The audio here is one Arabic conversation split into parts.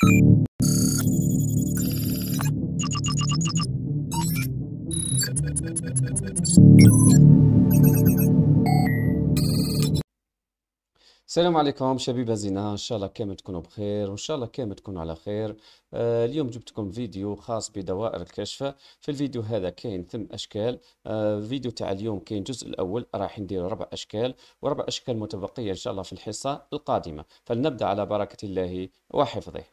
السلام عليكم شبيبه زينة ان شاء الله كامل تكونوا بخير وان شاء الله كامل تكونوا على خير آه اليوم لكم فيديو خاص بدوائر الكشف في الفيديو هذا كاين ثم اشكال آه الفيديو تاع اليوم كاين الجزء الاول راح ندير ربع اشكال وربع اشكال متبقيه ان شاء الله في الحصه القادمه فلنبدا على بركه الله وحفظه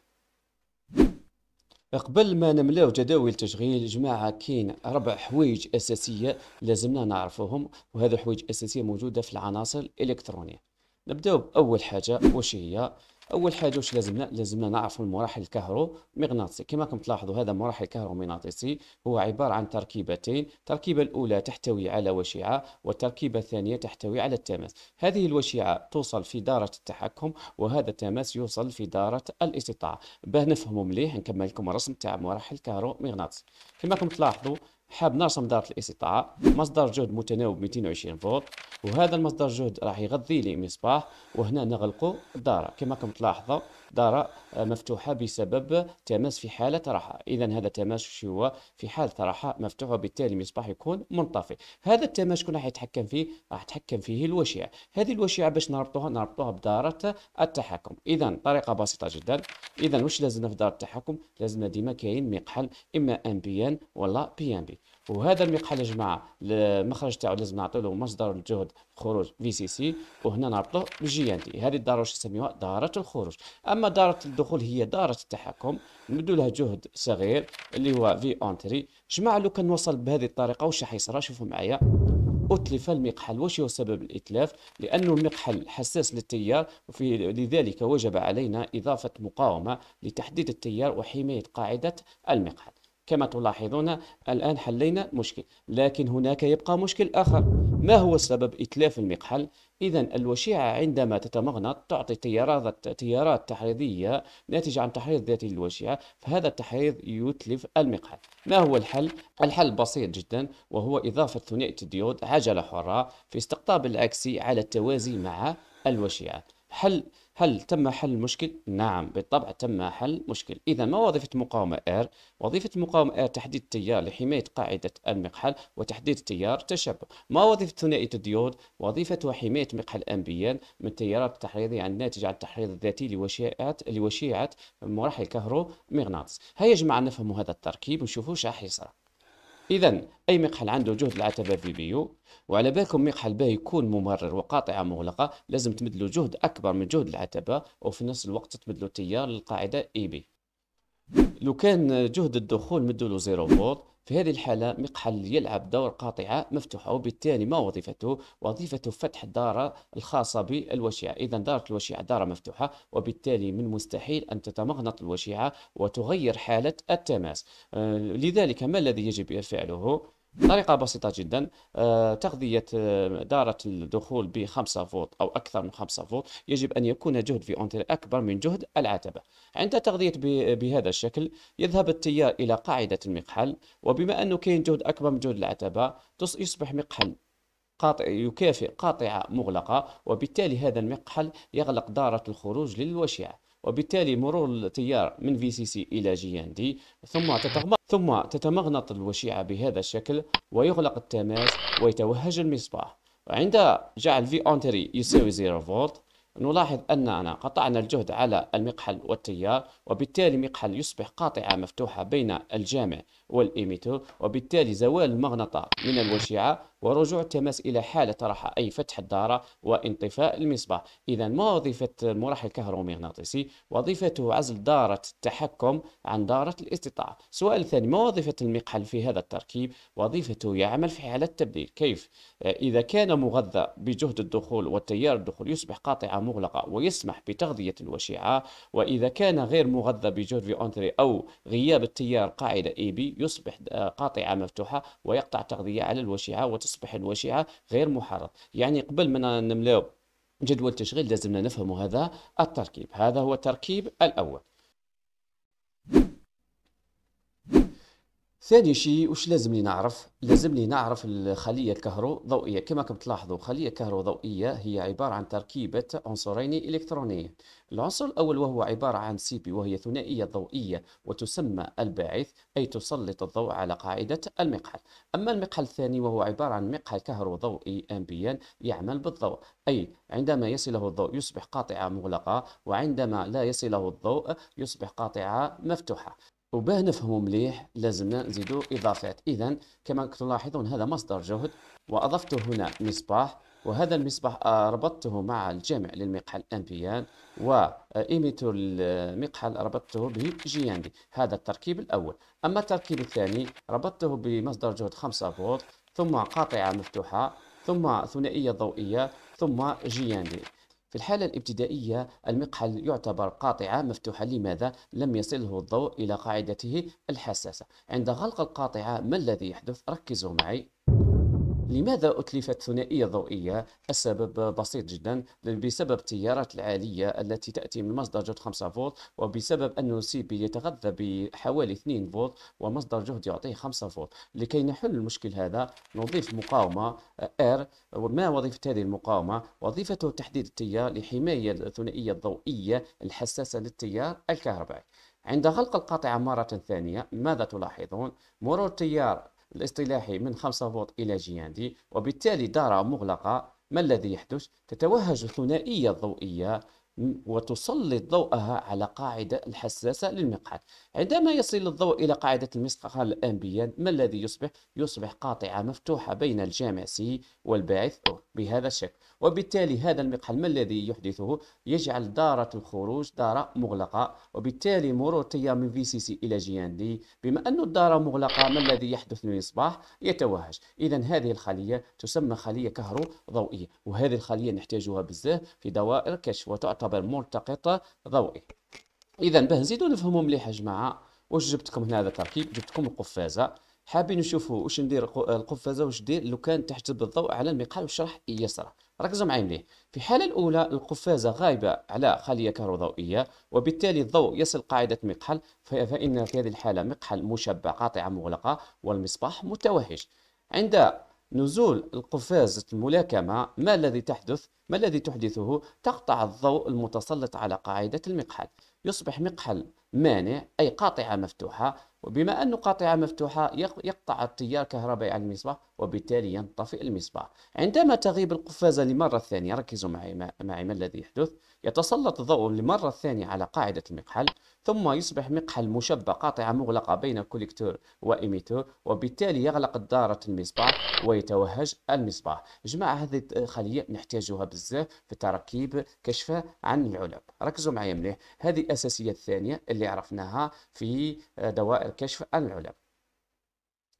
قبل ما نملاو جداول التشغيل جماعة كاين ربع حوايج أساسية لازمنا نعرفوهم وهذو حوايج أساسية موجودة في العناصر الإلكترونية نبداو بأول حاجة واش هي اول حاجه واش لازمنا لازمنا نعرفوا المراحل الكهرومغناطيسي كما راكم تلاحظوا هذا مراحل كهرومغناطيسي هو عباره عن تركيبتين التركيبه الاولى تحتوي على وشيعه والتركيبه الثانيه تحتوي على التماس هذه الوشيعه توصل في داره التحكم وهذا التماس يوصل في داره الاستطاعه باه نفهموا مليح نكمل لكم الرسم تاع مراحل كهرومغناطيسي كما راكم تلاحظوا حاب نرسم دارة الاستطاعة مصدر جهد متناوب 220 فولت وهذا المصدر جهد راح يغذي لي مصباح وهنا نغلقو الدارة كما كم تلاحظوا دار آه، مفتوحة بسبب تماس في حالة راحة إذا هذا التماس هو في حالة راحة مفتوحة وبالتالي المصباح يكون منطفئ هذا التماس شكون راح يتحكم فيه راح يتحكم فيه الوشيع هذه الوشيعة باش نربطوها نربطوها بدارة التحكم إذا طريقة بسيطة جدا إذا واش لازمنا في دار التحكم لازمنا ديما كاين مقحل إما أم بي إن ولا بي أن بي وهذا المقحل يا جماعه المخرج تاعو لازم نعطيو له مصدر الجهد خروج في سي سي وهنا نربطه بالجي ان تي هذه الداره واش نسميوها داره الخروج اما داره الدخول هي داره التحكم نمدو لها جهد صغير اللي هو في اونتري جماعه لو كان نوصل بهذه الطريقه واش راح يصرى شوفوا معايا أتلف المقحل واش هو سبب الإتلاف لانه المقحل حساس للتيار وفي لذلك وجب علينا إضافة مقاومة لتحديد التيار وحماية قاعدة المقحل كما تلاحظون الآن حلينا مشكل لكن هناك يبقى مشكل آخر ما هو سبب إتلاف المقحل؟ إذا الوشيعة عندما تتمغنط تعطي تيارات تيارات تحريضية ناتجة عن تحريض ذاتي للوشيعة، فهذا التحريض يتلف المقحل. ما هو الحل؟ الحل بسيط جدا وهو إضافة ثنائية الديود عجلة حرة في استقطاب العكسي على التوازي مع الوشيعة. حل هل تم حل المشكل؟ نعم بالطبع تم حل مشكل إذا ما وظيفة مقاومة R؟ وظيفة مقاومة R تحديد التيار لحماية قاعدة المقحل وتحديد تيار التشبع ما وظيفة ثنائية الديود؟ وظيفتها حماية مقحل أمبيان من التحريض التحريضية يعني الناتجة عن التحريض الذاتي لوشيعة لوشيعة مرحل كهرومغناطيس هيا جماعة نفهموا هذا التركيب ونشوفوا راح يصير اذا اي مقحل عنده جهد العتبه في بيو وعلى بالكم مقحل باه يكون ممرر وقاطعه مغلقه لازم تمد له جهد اكبر من جهد العتبه وفي نفس الوقت تمد له تيار للقاعده اي بي لو كان جهد الدخول له زيرو فولت في هذه الحالة مقحل يلعب دور قاطعة مفتوحة وبالتالي ما وظيفته؟ وظيفته فتح الدارة الخاصة بالوشيعة إذا دارة الوشيعة دارة مفتوحة وبالتالي من مستحيل أن تتمغنط الوشيعة وتغير حالة التماس آه، لذلك ما الذي يجب فعله؟ طريقة بسيطة جدا آه، تغذية آه، دارة الدخول بخمسة فولت أو أكثر من خمسة فولت يجب أن يكون جهد في أونتير أكبر من جهد العتبة عند تغذية بهذا الشكل يذهب التيار إلى قاعدة المقحل وبما أنه كاين جهد أكبر من جهد العتبة يصبح مقحل قاطع يكافئ قاطعة مغلقة وبالتالي هذا المقحل يغلق دارة الخروج للوشيعة وبالتالي مرور التيار من في سي سي إلى جي ان دي ثم تتغمر ثم تتمغنط الوشيعة بهذا الشكل ويغلق التماس ويتوهج المصباح وعند جعل في اونتري يساوي 0 فولت نلاحظ أننا قطعنا الجهد على المقحل والتيار وبالتالي المقحل يصبح قاطعة مفتوحة بين الجامع والإيميتو وبالتالي زوال المغنطة من الوشيعة ورجوع التماس إلى حالة طرح أي فتح الدارة وانطفاء المصباح إذا ما وظيفة المراحل الكهرومغناطيسي وظيفته عزل دارة التحكم عن دارة الاستطاعة سؤال ثاني ما وظيفة المقحل في هذا التركيب وظيفته يعمل في حالة التبديل كيف إذا كان مغذى بجهد الدخول والتيار الدخول يصبح قاطعة مغلقة ويسمح بتغذية الوشيعة وإذا كان غير مغذى بجهد في أونتري أو غياب التيار قاعدة اي بي يصبح آه، قاطعة مفتوحة ويقطع تغذية على الوشيعة وتصبح الوشيعة غير محرض يعني قبل ما نملاو جدول التشغيل لازمنا نفهم هذا التركيب هذا هو التركيب الأول ثاني شيء واش لازم لي نعرف لازم لي نعرف الخليه الكهروضوئيه كما راكم تلاحظوا خليه كهروضوئيه هي عباره عن تركيبه عنصرين الكترونيين العنصر الاول وهو عباره عن سي بي وهي ثنائيه ضوئيه وتسمى الباعث اي تسلط الضوء على قاعده المقحل اما المقحل الثاني وهو عباره عن مقحل كهروضوئي امبيان يعمل بالضوء اي عندما يصله الضوء يصبح قاطعه مغلقه وعندما لا يصله الضوء يصبح قاطعه مفتوحه وباه نفهمو مليح لازمنا نزيدو إضافات إذا كما تلاحظون هذا مصدر جهد واضفت هنا مصباح وهذا المصباح آه، ربطته مع الجامع للمقحل أمبيان وايميتور المقحل ربطته بجياندي هذا التركيب الأول أما التركيب الثاني ربطته بمصدر جهد 5 فولت ثم قاطعة مفتوحة ثم ثنائية ضوئية ثم جياندي في الحالة الابتدائية المقحل يعتبر قاطعة مفتوحة لماذا لم يصله الضوء إلى قاعدته الحساسة عند غلق القاطعة ما الذي يحدث ركزوا معي لماذا أتلفت ثنائية ضوئية؟ السبب بسيط جدا بسبب التيارات العالية التي تأتي من مصدر جهد 5 فولت وبسبب أن سي بي يتغذى بحوالي 2 فولت ومصدر جهد يعطيه 5 فولت لكي نحل المشكل هذا نضيف مقاومة R ما وظيفة هذه المقاومة؟ وظيفته تحديد التيار لحماية الثنائية الضوئية الحساسة للتيار الكهربائي عند غلق القاطعة مرة ثانية ماذا تلاحظون؟ مرور التيار الاصطلاحي من 5 فولت إلى جياندي وبالتالي دارة مغلقة ما الذي يحدث؟ تتوهج الثنائية الضوئية وتسلط ضوءها على قاعدة الحساسة للمقعد عندما يصل الضوء إلى قاعدة المثقال الأمبيان ما الذي يصبح؟ يصبح قاطعة مفتوحة بين الجامع سي والباعث أو بهذا الشكل وبالتالي هذا المقحل ما الذي يحدثه؟ يجعل دارة الخروج دارة مغلقة وبالتالي مرور تيار من في سي سي إلى جي ان دي بما أن الدارة مغلقة ما الذي يحدث من الصباح؟ يتوهج إذا هذه الخلية تسمى خلية كهروضوئية وهذه الخلية نحتاجها بزاف في دوائر كشف وتعتبر قبر ملتقط ضوئي اذا باه نزيدو نفهمو مليح يا جماعه واش جبتكم هنا هذا التركيب جبتكم القفازه حابين نشوفوا واش ندير القفازه واش دير لو كان تحجب الضوء على المقال والشرح يسرى ركزوا معايا مليح في الحاله الاولى القفازه غايبه على خليه كهروضوئيه وبالتالي الضوء يصل قاعده مقحل فان في هذه الحاله مقحل مشبع قاطعه مغلقه والمصباح متوهج عند نزول القفازة الملاكمة ما الذي تحدث؟ ما الذي تحدثه؟ تقطع الضوء المتسلط على قاعدة المقحل يصبح مقحل مانع أي قاطعة مفتوحة وبما أن قاطعة مفتوحة يقطع التيار كهربائي على المصباح وبالتالي ينطفئ المصباح عندما تغيب القفازة لمرة ثانية ركزوا معي معي ما الذي يحدث يتسلط الضوء للمرة الثانية على قاعدة المقحل ثم يصبح مقحل مشبع قاطعة مغلقة بين كوليكتور وإيميتور وبالتالي يغلق دارة المصباح ويتوهج المصباح جماعة هذه الخلية نحتاجها بزاف في تركيب كشفة عن العلب ركزوا معي مليح هذه الأساسية الثانية اللي عرفناها في دوائر كشف العلب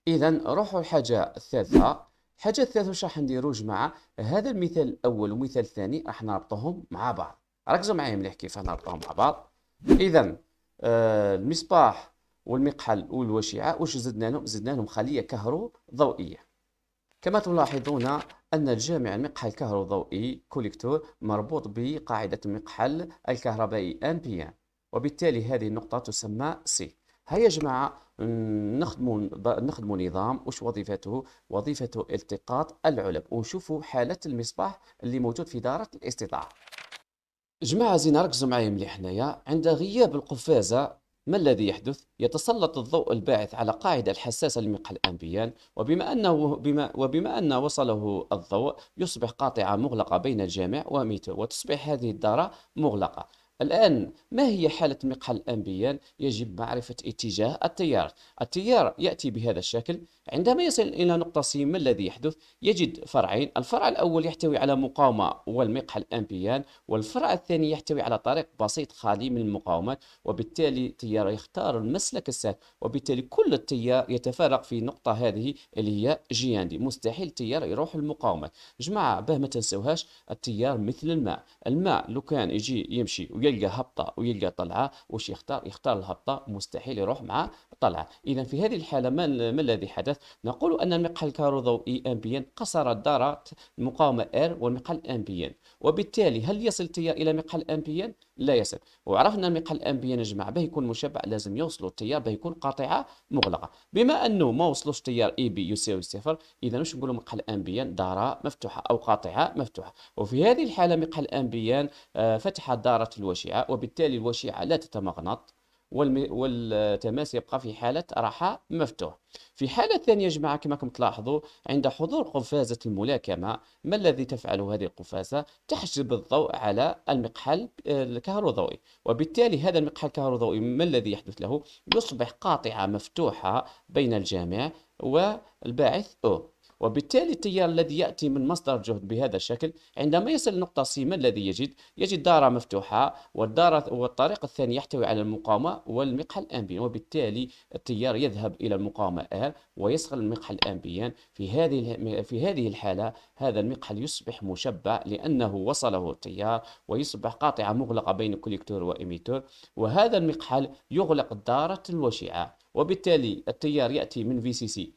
إذا روحوا الحاجة الثالثة الحاجة الثالثة واش راح نديرو جماعة هذا المثال الأول والمثال الثاني راح نربطهم مع بعض ركزوا معايا مليح كيف نربطوهم مع بعض اذا آه المصباح والمقحل والوشيعه واش زدنا لهم زدنا لهم خليه كهروضوئيه كما تلاحظون أن الجامع المقحل الكهروضوئي كوليكتور مربوط بقاعدة المقحل الكهربائي أمبيان وبالتالي هذه النقطة تسمى سي هيا يا جماعة نخدموا نخدموا نظام وش وظيفته؟ وظيفته التقاط العلب ونشوفوا حالة المصباح اللي موجود في دارة الاستطاعة جماعة زين ركزوا معايا مليح هنايا عند غياب القفازة ما الذي يحدث؟ يتسلط الضوء الباعث على قاعدة الحساسة لمقهى الأنبيان وبما أنه بما وبما أن وصله الضوء يصبح قاطعة مغلقة بين الجامع وميتو وتصبح هذه الدارة مغلقة الآن ما هي حالة مقحل الأنبيان؟ يجب معرفة اتجاه التيار التيار يأتي بهذا الشكل عندما يصل إلى نقطة سي ما الذي يحدث؟ يجد فرعين الفرع الأول يحتوي على مقاومة والمقحل الأنبيان والفرع الثاني يحتوي على طريق بسيط خالي من المقاومات وبالتالي التيار يختار المسلك السهل وبالتالي كل التيار يتفرق في نقطة هذه اللي هي جياندي مستحيل التيار يروح المقاومات جماعة باه ما تنسوهاش التيار مثل الماء الماء لو كان يجي يمشي ويلقى إيه. هبطه ويلقى طلعه وش يختار يختار الهبطه مستحيل يروح مع طلع اذا في هذه الحاله ما, ما الذي حدث نقول ان المقحل الكهروضوئي امبيان قصر الدارات المقاومه ار والمقحل الامبيان وبالتالي هل يصل التيار الى مقحل الامبيان لا يصل وعرفنا المقحل الامبيان جماعه به يكون مشبع لازم يوصلوا التيار به يكون قاطعه مغلقه بما انه ما وصلوش تيار اي بي يساوي صفر اذا واش نقولوا مقحل الامبيان دارة مفتوحه او قاطعه مفتوحه وفي هذه الحاله مقحل الامبيان آه، فتح دارة الوشيعه وبالتالي الوشيعه لا تتمغنط والتماس يبقى في حالة راحة مفتوح في حالة ثانية يا جماعة كما كم تلاحظوا عند حضور قفازة الملاكمة ما الذي تفعله هذه القفازة؟ تحجب الضوء على المقحل الكهروضوئي وبالتالي هذا المقحل الكهروضوئي ما الذي يحدث له؟ يصبح قاطعة مفتوحة بين الجامع والباعث أو وبالتالي التيار الذي يأتي من مصدر جهد بهذا الشكل عندما يصل لنقطة سي ما الذي يجد؟ يجد دارة مفتوحة والدارة والطريق الثاني يحتوي على المقاومة والمقحل الأمبيان وبالتالي التيار يذهب إلى المقاومة ار آه، ويسخل المقحل الأمبيان في هذه في هذه الحالة هذا المقحل يصبح مشبع لأنه وصله التيار ويصبح قاطعة مغلقة بين كوليكتور وإيميتور وهذا المقحل يغلق الدارة الوشعة وبالتالي التيار يأتي من في سي سي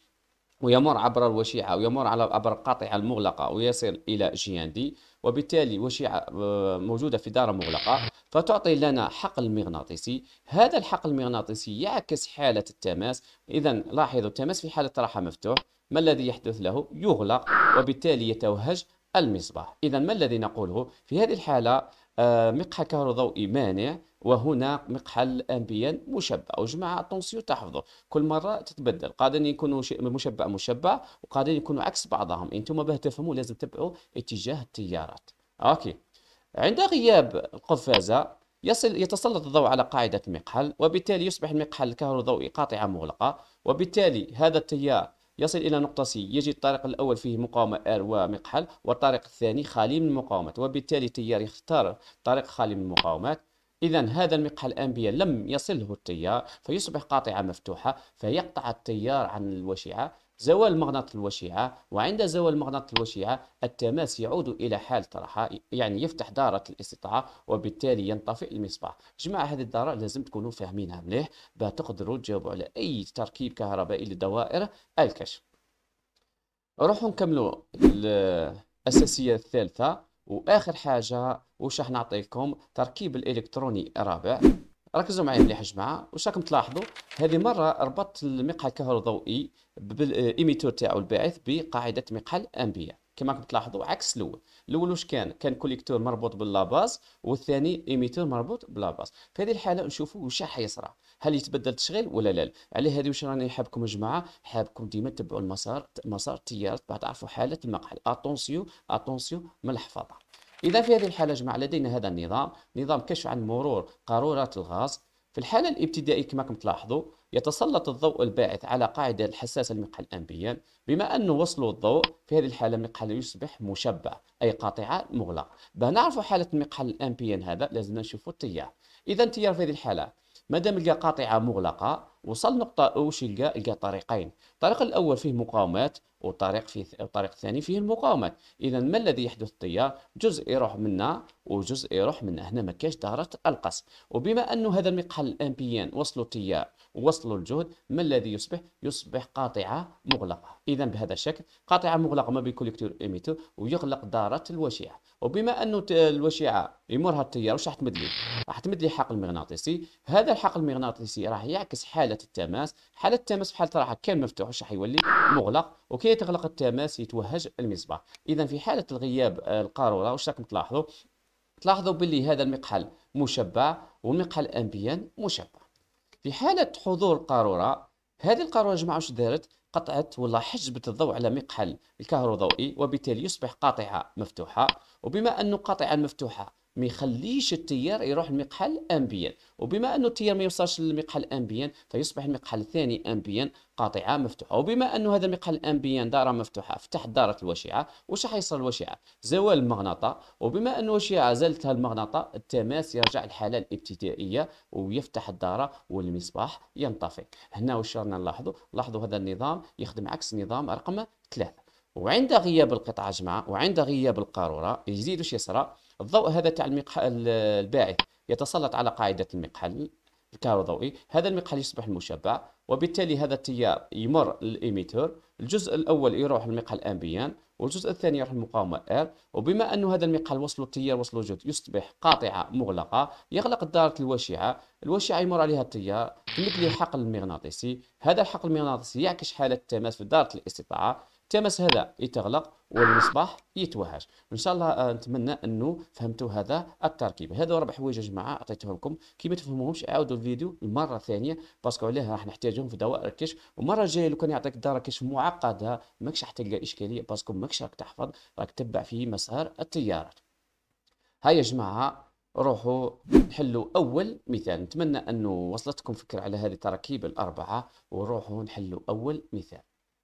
ويمر عبر الوشيعة ويمر على عبر القاطعة المغلقة ويصل إلى جياندي وبالتالي وشيعة آه، موجودة في دار مغلقة فتعطي لنا حقل مغناطيسي هذا الحقل المغناطيسي يعكس حالة التماس إذا لاحظوا التماس في حالة راحة مفتوح ما الذي يحدث له يغلق وبالتالي يتوهج المصباح إذا ما الذي نقوله في هذه الحالة آه، مقحى كهروضوئي مانع وهنا مقحل امبيان مشبع وجماعه اتونسيو تحفظوا كل مره تتبدل قادرين يكونوا مشبع مشبع وقادرين يكونوا عكس بعضهم انتم باه تفهموا لازم تبعوا اتجاه التيارات اوكي عند غياب القفازه يصل يتسلط الضوء على قاعدة المقحل وبالتالي يصبح المقحل الكهروضوئي قاطعة مغلقة وبالتالي هذا التيار يصل إلى نقطة سي يجد الطريق الأول فيه مقاومة ار ومقحل والطريق الثاني خالي من المقاومات وبالتالي التيار يختار طريق خالي من المقاومات إذا هذا المقحل الأنبياء لم يصله التيار فيصبح قاطعة مفتوحة فيقطع التيار عن الوشيعة زوال مغناطيس الوشيعة وعند زوال مغناطيس الوشيعة التماس يعود إلى حالة الراحة يعني يفتح دارة الاستطاعة وبالتالي ينطفئ المصباح جماعة هذه الدارة لازم تكونوا فاهمينها مليح باش تقدروا تجاوبوا على أي تركيب كهربائي لدوائر الكشف نروحوا نكملوا الأساسية الثالثة واخر حاجه واش راح نعطيكم تركيب الالكتروني الرابع ركزوا معايا مليح يا جماعه واش راكم تلاحظوا هذه مره ربطت المقعد الكهروضوئي بالايميتور تاعو الباعث بقاعده مقحل امبيا كما راكم تلاحظوا عكس الاول الاول واش كان كان كوليكتور مربوط باللاباز والثاني ايميتور مربوط باللاباز في هذه الحاله نشوفوا واش راح يصرى هل يتبدل التشغيل ولا لا على هذه واش راني حابكم يا جماعه حابكم ديما تتبعوا المسار مسار التيارات باش تعرفوا حاله المقعد اتونسيو اتونسيو من الحفاظه اذا في هذه الحاله جماعه لدينا هذا النظام نظام كشف عن مرور قارورات الغاز في الحالة الابتدائية كما كم تلاحظوا يتسلط الضوء الباعث على قاعدة الحساسة المقحل الأنبياء بما أنه وصلوا الضوء في هذه الحالة المقحل يصبح مشبع أي قاطعة مغلق بنعرف حالة المقحل الأنبياء هذا لازم نشوفوا التيار إذا التيار في هذه الحالة مادام لقى قاطعه مغلقه وصل نقطه واش لقى لقى طريقين الطريق الاول فيه مقاومات وطريق فيه الطريق الثاني فيه المقاومات اذا ما الذي يحدث التيار جزء يروح منا وجزء يروح منا هنا ما كاش دارة القص وبما انه هذا المقحل الامبيان وصلوا التيار وصلوا الجهد ما الذي يصبح؟ يصبح قاطعة مغلقة إذا بهذا الشكل قاطعة مغلقة ما بين كوليكتور إيميتور ويغلق دارة الوشيعة وبما ان الوشيعة يمرها التيار واش راح تمد لي؟ راح تمد لي حقل مغناطيسي هذا الحقل المغناطيسي راح يعكس حالة التماس حالة التماس في حالة راح كان مفتوح واش راح يولي؟ مغلق وكي تغلق التماس يتوهج المصباح إذا في حالة الغياب القارورة واش راكم تلاحظوا؟ تلاحظوا باللي هذا المقحل مشبع ومقحل أمبيان مشبع في حالة حضور قارورة هذه القارورة جماعة واش دارت قطعت ولا حجبت الضوء على مقحل الكهروضوئي وبالتالي يصبح قاطعة مفتوحة وبما أنه قاطعة مفتوحة ما يخليش التيار يروح المقحل امبيان وبما انه التيار ما يوصلش للمقحل امبيان فيصبح المقحل الثاني امبيان قاطعه مفتوحه وبما انه هذا المقحل امبيان داره مفتوحه فتح داره الوشيعه واش حيصير الوشيعه زوال المغناطه وبما انه الوشعه زالتها المغناطه التماس يرجع الحاله الابتدائيه ويفتح الداره والمصباح ينطفئ هنا واش رانا نلاحظوا لاحظوا هذا النظام يخدم عكس نظام رقم ثلاثة وعند غياب القطعة جماعة وعند غياب القارورة يزيد واش يصرى الضوء هذا تاع المقحل الباعث يتسلط على قاعدة المقحل الكهروضوئي هذا المقحل يصبح مشبع وبالتالي هذا التيار يمر للإيميتور الجزء الأول يروح لمقحل أمبيان والجزء الثاني يروح المقاومة ار وبما أنه هذا المقحل وصله التيار وصله جهد يصبح قاطعة مغلقة يغلق الدارة الواشعة الواشعة يمر عليها التيار مثل الحقل المغناطيسي هذا الحقل المغناطيسي يعكس حالة التماس في دارة الاستطاعة التماس هذا يتغلق والمصباح يتوهج ان شاء الله آه، نتمنى انه فهمتوا هذا التركيب هذو ربع حوايج يا جماعه عطيتهم لكم كي ما تفهموهمش عاودوا الفيديو المره الثانيه باسكو عليها راح نحتاجهم في دوائر الكشف والمره الجايه لو كان يعطيك دار كشف معقده ماكش راح تلقى اشكاليه باسكو ماكش راك تحفظ راك تتبع في مسار التيارات هيا يا جماعه روحوا نحلوا اول مثال نتمنى انه وصلتكم فكره على هذه التراكيب الاربعه وروحوا نحلوا اول مثال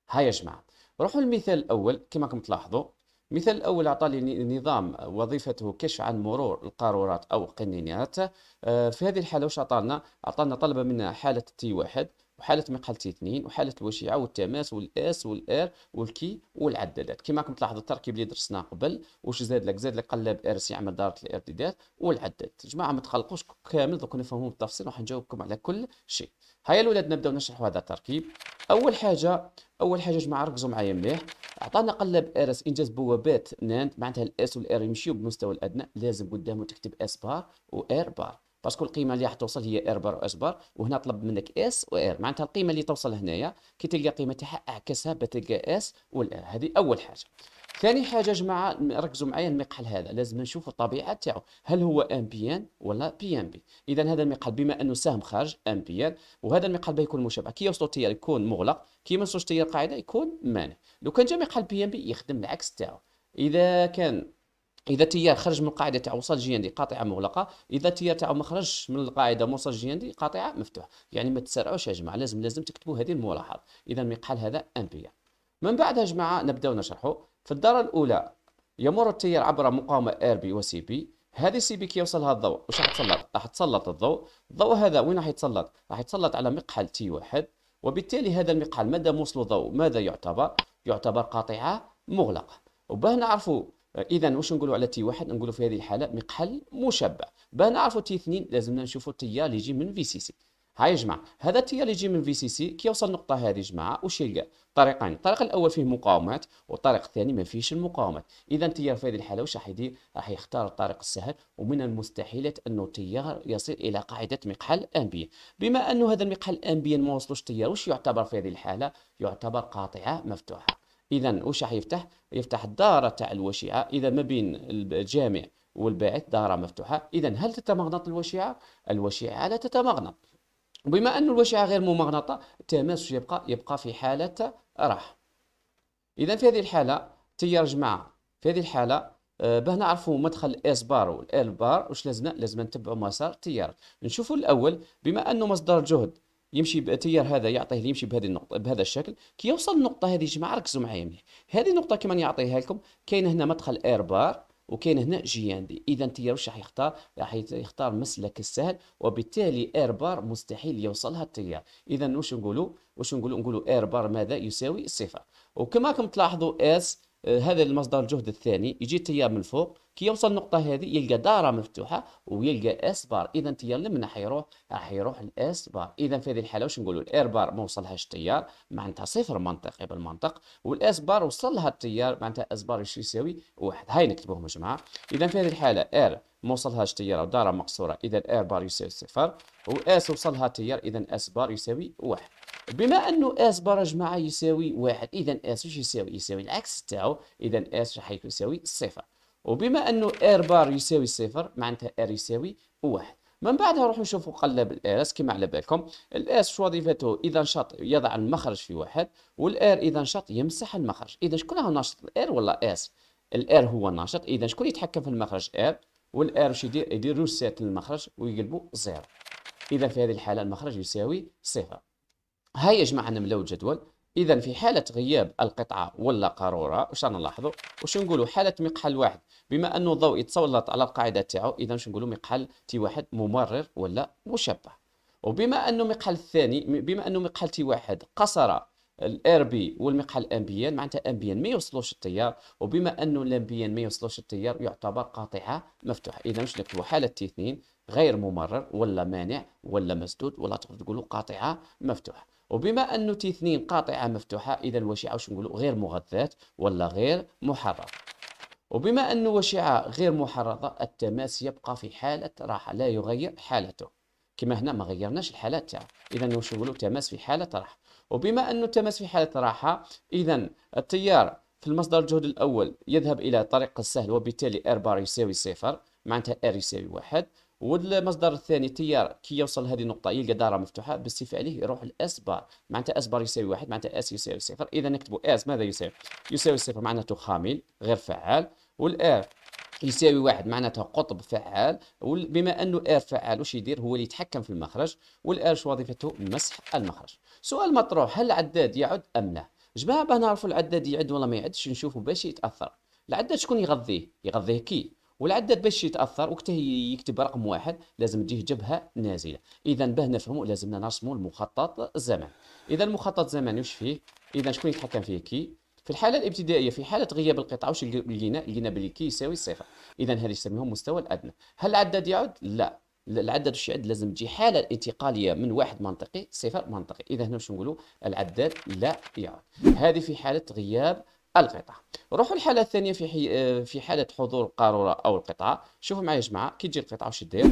هيا يا جماعه روحوا للمثال الاول كما راكم تلاحظوا المثال الاول عطى لي نظام وظيفته كشف عن مرور القارورات او القنينات آه، في هذه الحاله واش عطانا عطانا طلب منا حاله تي واحد وحالة مقال تي 2 وحالة الوشيعة والتماس والاس والار والكي والعدادات كما راكم تلاحظوا التركيب اللي درسناه قبل واش زاد لك زاد لك قلاب ارس يعمل دارة الارتداد والعدادات جماعة ما تقلقوش كامل دوك نفهموه بالتفصيل راح نجاوبكم على كل شيء هيا الاولاد نبداو نشرحوا هذا التركيب اول حاجه اول حاجه جماعه ركزوا معايا مليح عطانا قلب ارس انجاز بوابات ناند معناتها الاس والار يمشيو بمستوى الادنى لازم قدامه تكتب اس بار وار بار باسكو القيمه اللي راح توصل هي ار بار واس بار وهنا طلب منك اس وار معناتها القيمه اللي توصل هنايا كي تلقى قيمتها اعكسها بتلقى اس والار هذه اول حاجه ثاني حاجه جماعه ركزوا معايا المقحل هذا لازم نشوفوا الطبيعه تاعو هل هو ام بي ان ولا بي ام بي اذا هذا المقحل بما انه سهم خارج ام بي ان وهذا المقحل بيكون مشبع كي يوصلوا التيار يكون مغلق كي ما يوصلوش التيار قاعده يكون مانع لو كان جا مقحل بي ام بي يخدم العكس تاعو اذا كان اذا التيار خرج من القاعده تاعو وصل جي ان دي قاطعه مغلقه اذا التيار تاعو ما خرجش من القاعده موصل جي ان دي قاطعه مفتوحه يعني ما تسرعوش يا جماعه لازم لازم تكتبوا هذه الملاحظه اذا المقحل هذا ام بي من بعد يا جماعه نبداو نشرحوا في الدارة الأولى يمر التيار عبر مقاومة ار بي وسي بي هذه سي بي كيوصلها الضوء واش راح تسلط راح تسلط الضوء الضوء هذا وين راح يتسلط راح يتسلط على مقحل تي واحد وبالتالي هذا المقحل مادام وصلوا ضوء ماذا يعتبر يعتبر قاطعة مغلقة وباه نعرفوا اذا واش نقولوا على تي واحد نقولوا في هذه الحاله مقحل مشبع باه نعرفوا تي اثنين لازمنا نشوفوا التيار اللي يجي من في سي سي هاي يا جماعه هذا التيار اللي يجي من في سي سي كي يوصل النقطه هذه يا جماعه واش يلقى طريقين الطريق الاول فيه مقاومات والطريق الثاني ما فيهش المقاومات اذا التيار في هذه الحاله واش راح يدير راح يختار الطريق السهل ومن المستحيلات انه التيار يصل الى قاعده مقحل انبيا بما انه هذا المقحل انبيا ما وصلوش التيار واش يعتبر في هذه الحاله يعتبر قاطعه مفتوحه اذا واش راح يفتح يفتح الداره تاع الوشيعه اذا ما بين الجامع والباعث داره مفتوحه اذا هل تتمغنط الوشيعه الوشيعه لا تتمغنط وبما أن الوشعة غير ممغنطة التماس يبقى يبقى في حالة راح إذا في هذه الحالة تيار جماعة في هذه الحالة آه، باه نعرفوا مدخل الاس بار والال بار واش لازمنا لازم نتبعوا مسار التيار نشوفوا الاول بما انه مصدر الجهد يمشي بالتيار هذا يعطيه اللي يمشي بهذه النقطه بهذا الشكل كي يوصل النقطه هذه جماعه ركزوا معايا مليح هذه النقطه كما يعطيها لكم كاين هنا مدخل اير بار وكاين هنا جي ان دي اذا تي واش راح يختار راح يختار مسلك السهل وبالتالي اير بار مستحيل يوصلها التيار اذا واش نقولوا واش نقولوا نقولوا اير بار ماذا يساوي صفر وكما راكم تلاحظوا اس آه، هذا المصدر الجهد الثاني يجي تيار من الفوق كي يوصل النقطة هذه يلقى دارة مفتوحة ويلقى اس بار اذا تيار لمن راح يروح راح يروح الاس بار اذا في هذه الحالة واش نقولوا الاير بار ما وصلهاش التيار معناتها صفر منطقي بالمنطق والاس بار وصلها التيار معناتها اس بار يساوي واحد هاي نكتبوهم يا جماعة اذا في هذه الحالة اير ما وصلهاش تيار او دائره مقصوره اذا إير بار يساوي صفر واس وصلها تيار اذا اس بار يساوي واحد بما انه اس بار جماعه يساوي واحد اذا اس واش يساوي يساوي العكس تاعو اذا اس حيكون يساوي صفر وبما انه إير بار يساوي صفر معناتها إير يساوي واحد من بعدها نروحو نشوفوا قلاب الاس كما على بالكم الاس شو وظيفته اذا نشط يضع المخرج في واحد والار اذا نشط يمسح المخرج اذا شكون هو ناشط الار ولا اس الار هو الناشط اذا شكون يتحكم في المخرج ار والار واش يدير يدير روسيت للمخرج ويقلبوا زيرو اذا في هذه الحاله المخرج يساوي صفر ها يا جماعه نملاو الجدول اذا في حاله غياب القطعه ولا قاروره واش رانا نلاحظوا واش نقولوا حاله مقحل واحد بما انه الضوء يتسلط على القاعده تاعو اذا واش نقولوا مقحل تي واحد ممرر ولا مشبه وبما انه مقحل الثاني بما انه مقحل تي واحد قصر الار بي والمقحى الانبيان معناتها انبيان ما يوصلوش التيار وبما انه الانبيان ما يوصلوش التيار يعتبر قاطعه مفتوحه اذا واش نكتبوا حاله 2 غير ممرر ولا مانع ولا مسدود ولا تقدر تقولوا قاطعه مفتوحه وبما انه تي 2 قاطعه مفتوحه اذا الوشيعه واش نقولوا غير مغذات ولا غير محرره وبما انه وشيعه غير محرره التماس يبقى في حاله راحه لا يغير حالته كما هنا ما غيرناش الحالات تاعه اذا واش نقولوا تماس في حاله راحه وبما أنه التماس في حالة راحة إذا التيار في المصدر الجهد الأول يذهب إلى طريق السهل وبالتالي R بار يساوي صفر معناتها R يساوي واحد والمصدر الثاني التيار كي يوصل لهذه النقطة يلقى دارة مفتوحة عليه يروح لإس بار معناتها إس بار يساوي واحد معناتها إس يساوي صفر إذا نكتبوا إس ماذا يساوي؟ يساوي صفر معناته خامل غير فعال والآر يساوي واحد معناتها قطب فعال بما انه ار فعال وش يدير هو اللي يتحكم في المخرج والار وظيفته مسح المخرج سؤال مطروح هل العداد يعد ام لا جماعه باه نعرفوا العداد يعد ولا ما يعدش نشوفوا باش يتاثر العداد شكون يغذيه يغذيه كي والعداد باش يتاثر وقت يكتب رقم واحد لازم تجيه جبهه نازله اذا باه نفهموا لازمنا نرسموا المخطط الزمن اذا المخطط الزمني واش فيه اذا شكون يتحكم فيه كي في الحاله الابتدائيه في حاله غياب القطعه واش لقينا لقينا بلي كي يساوي صفر اذا هذا يسميه المستوى الادنى هل العداد يعد لا العدد الشعد لازم تجي حاله انتقاليه من واحد منطقي صفر منطقي اذا هنا باش نقولوا العداد لا يعد هذه في حاله غياب القطع روحوا الحاله الثانيه في حي... آه، في حاله حضور القاروره او القطعه شوفوا معايا يا جماعه كي تجي القطعه واش دير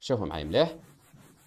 شوفوا معايا مليح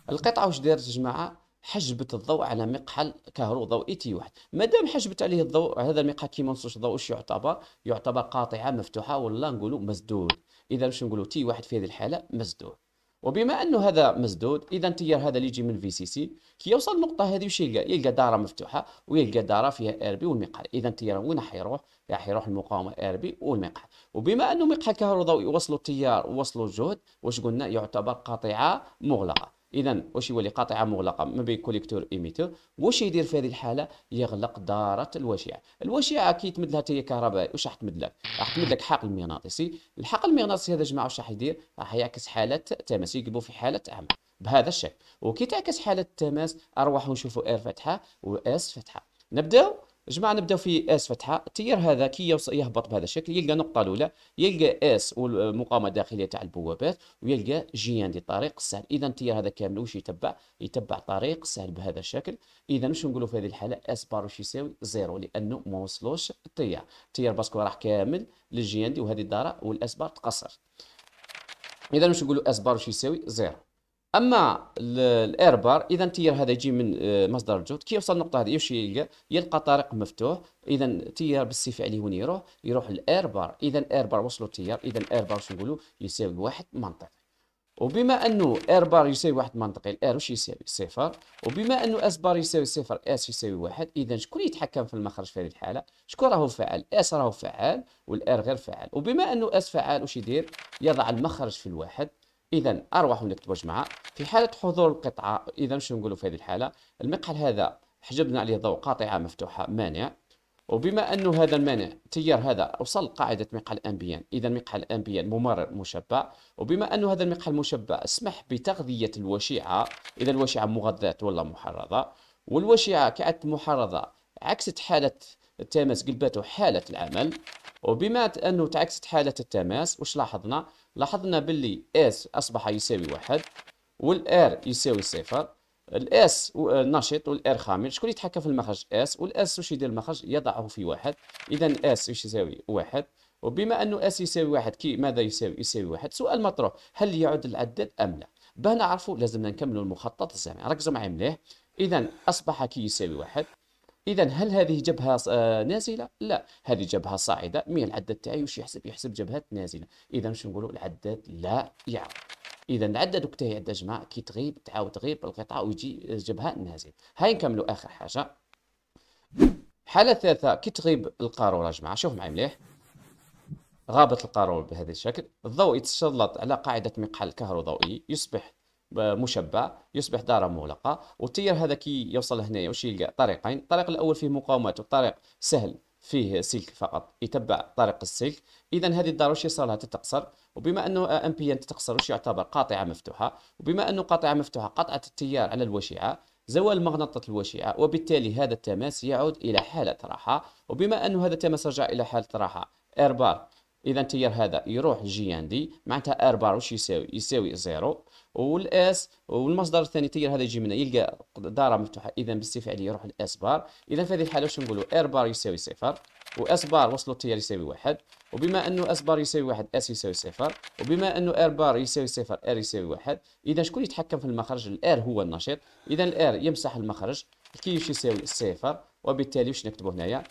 القطعه واش دارت يا جماعه حجبت الضوء على مقحل كهرو ضوئي تي واحد مادام حجبت عليه الضوء هذا المقحل كي ما نصوش الضوء واش يعتبر يعتبر قاطعه مفتوحه ولا نقولوا مسدود اذا باش نقولوا تي واحد في هذه الحاله مسدود وبما انه هذا مسدود اذا التيار هذا اللي يجي من الفي سي سي كي يوصل النقطه هذه وش يلقى يلقى داره مفتوحه ويلقى داره فيها ار بي والمقعد اذا التيار وين حيروح راح يروح المقاومه ار بي والمقعد وبما انه مقعد كهربائي وصلوا التيار ووصلوا الجهد واش قلنا يعتبر قاطعه مغلقه اذا واش يولي قاطعه مغلقه ما بين كوليكتور ايميتور واش يدير في هذه الحاله يغلق داره الواشعه الواشعه كي تمد لها هي كهربائي واش راح تمد لك راح تمد لك حقل مغناطيسي الحقل المغناطيسي هذا جماعه واش راح يدير راح يعكس حاله تماس يقلبوا في حاله عمى بهذا الشكل وكي تعكس حاله التماس ارواح نشوفوا ار فتحه واس فتحه نبداو جماعه نبداو في اس فتحه التيار هذا كي يهبط بهذا الشكل يلقى النقطه الاولى يلقى اس والمقاومه الداخليه تاع البوابات ويلقى جي ان دي طريق السهل اذا التيار هذا كامل واش يتبع يتبع طريق سهل بهذا الشكل اذا واش نقولوا في هذه الحاله اس بار واش يساوي زيرو لانه ما وصلوش التيار التيار باسكو راح كامل للجي ان دي وهذه الداره والاس بار تقصر اذا واش نقولوا اس بار واش يساوي زيرو اما الاير بار اذا التيار هذا يجي من آه، مصدر الجهد كي يوصل النقطه هذه واش يلقى يلقى طريق مفتوح اذا التيار بالسيف عليه وين يروح يروح للاير بار اذا الاير بار وصلوا التيار اذا الاير بار واش نقولوا يساوي واحد منطقي وبما انه اير بار يساوي واحد منطقي الار واش يساوي صفر وبما انه اس بار يساوي صفر اس يساوي واحد اذا شكون يتحكم في المخرج في هذه الحاله شكون راهو فعال اس راهو فعال والار غير فعال وبما انه اس فعال واش يدير يضع المخرج في الواحد اذا ارواح ونكتبوا جماعه في حاله حضور القطعه اذا شنو نقولوا في هذه الحاله المقحل هذا حجبنا عليه ضوء قاطعه مفتوحه مانع وبما انه هذا المانع تيار هذا وصل قاعده مقحل امبيان اذا مقحل امبيان ممرر مشبع وبما انه هذا المقحل مشبع اسمح بتغذيه الوشيعه اذا الوشيعه مغذاه ولا محرضه والوشيعه كانت محرضه عكست حاله التماس قلبته حاله العمل وبما انه تعكست حاله التماس واش لاحظنا لاحظنا باللي اس اصبح يساوي واحد والار يساوي صفر الاس آه، نشط والار خامل شكون يتحكم في المخرج اس والاس واش يدير المخرج يضعه في واحد اذا اس واش يساوي واحد وبما انه اس يساوي واحد كي ماذا يساوي يساوي واحد سؤال مطروح هل يعد العداد ام لا باه نعرفوا لازمنا نكملوا المخطط الزمني ركزوا معي مليح اذا اصبح كي يساوي واحد اذا هل هذه جبهه آه، نازله لا هذه جبهه صاعده مين العدة تاعي واش يحسب يحسب جبهات نازله اذا واش نقولوا العدة لا يعرف اذا العدة دوك هي عندها جماعه كي تغيب تعاود تغيب القطعه ويجي جبهه نازله هاي نكملوا اخر حاجه حاله ثالثه كي تغيب القاروره جماعه شوف معي مليح غابت القارورة بهذا الشكل الضوء يتسلط على قاعدة مقحل كهروضوئي يصبح مشبع يصبح دار مغلقه والتيار هذا كي يوصل هنا واش يلقى طريقين الطريق الاول فيه مقاومات وطريق سهل فيه سلك فقط يتبع طريق السلك اذا هذه الدار واش يصير لها تتقصر وبما انه ام بي ان تتقصر واش يعتبر قاطعه مفتوحه وبما انه قاطعه مفتوحه قطعه التيار على الوشيعه زوال مغنطة الوشيعة وبالتالي هذا التماس يعود إلى حالة راحة وبما أنه هذا التماس رجع إلى حالة راحة إربار إذا التيار هذا يروح جي ان دي معناتها إربار واش يساوي يساوي زيرو والاس والمصدر الثاني التيار هذا يجي من يلقى دائره مفتوحه اذا عليه يروح للاس بار اذا في هذه الحاله واش نقولوا ار بار يساوي صفر واس بار وصلوا التيار يساوي واحد وبما انه اس بار يساوي واحد اس يساوي صفر وبما انه ار بار يساوي صفر ار يساوي واحد اذا شكون يتحكم في المخرج الار هو النشيط اذا الار يمسح المخرج كيفاش يساوي صفر وبالتالي واش نكتبوا هنايا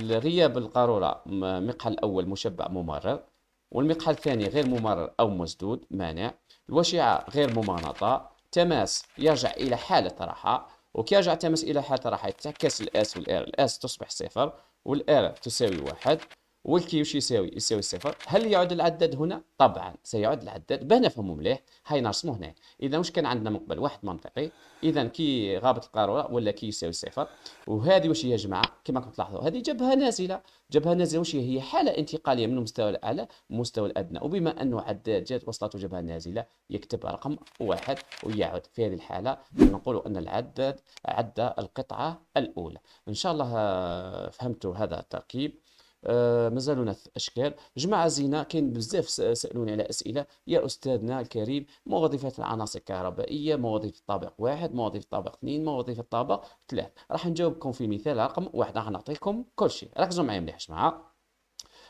غياب القاروره مقحل الاول مشبع ممرر والمقحل الثاني غير ممرر او مسدود مانع الوشعة غير ممانطة تماس يرجع إلى حالة راحة وكي يرجع تماس إلى حالة راحة يتعكس الأس والآر الأس تصبح صفر والآر تساوي واحد والكي وش يساوي يساوي صفر هل يعود العداد هنا طبعا سيعود العداد باه نفهمو مليح هاي نرسموه هنا اذا واش كان عندنا من قبل واحد منطقي اذا كي غابت القاروره ولا كي يساوي صفر، وهذه واش هي يا جماعه كما راكم تلاحظوا هذه جبهه نازله جبهه نازله واش هي حاله انتقاليه من المستوى الاعلى للمستوى الادنى وبما انه عداد جات وصلته جبهه نازله يكتب رقم واحد ويعود في هذه الحاله نقولوا ان العداد عدى القطعه الاولى ان شاء الله آه، فهمتوا هذا التركيب آه، مازالونا في اشكال جماعه زينه كاين بزاف سالوني على اسئله يا استاذنا الكريم موظفه العناصر الكهربائيه موظف الطابق واحد موظف الطابق اثنين موظف الطابق ثلاث راح نجاوبكم في مثال رقم واحد راح نعطيكم كل شيء ركزوا معايا مليح جماعه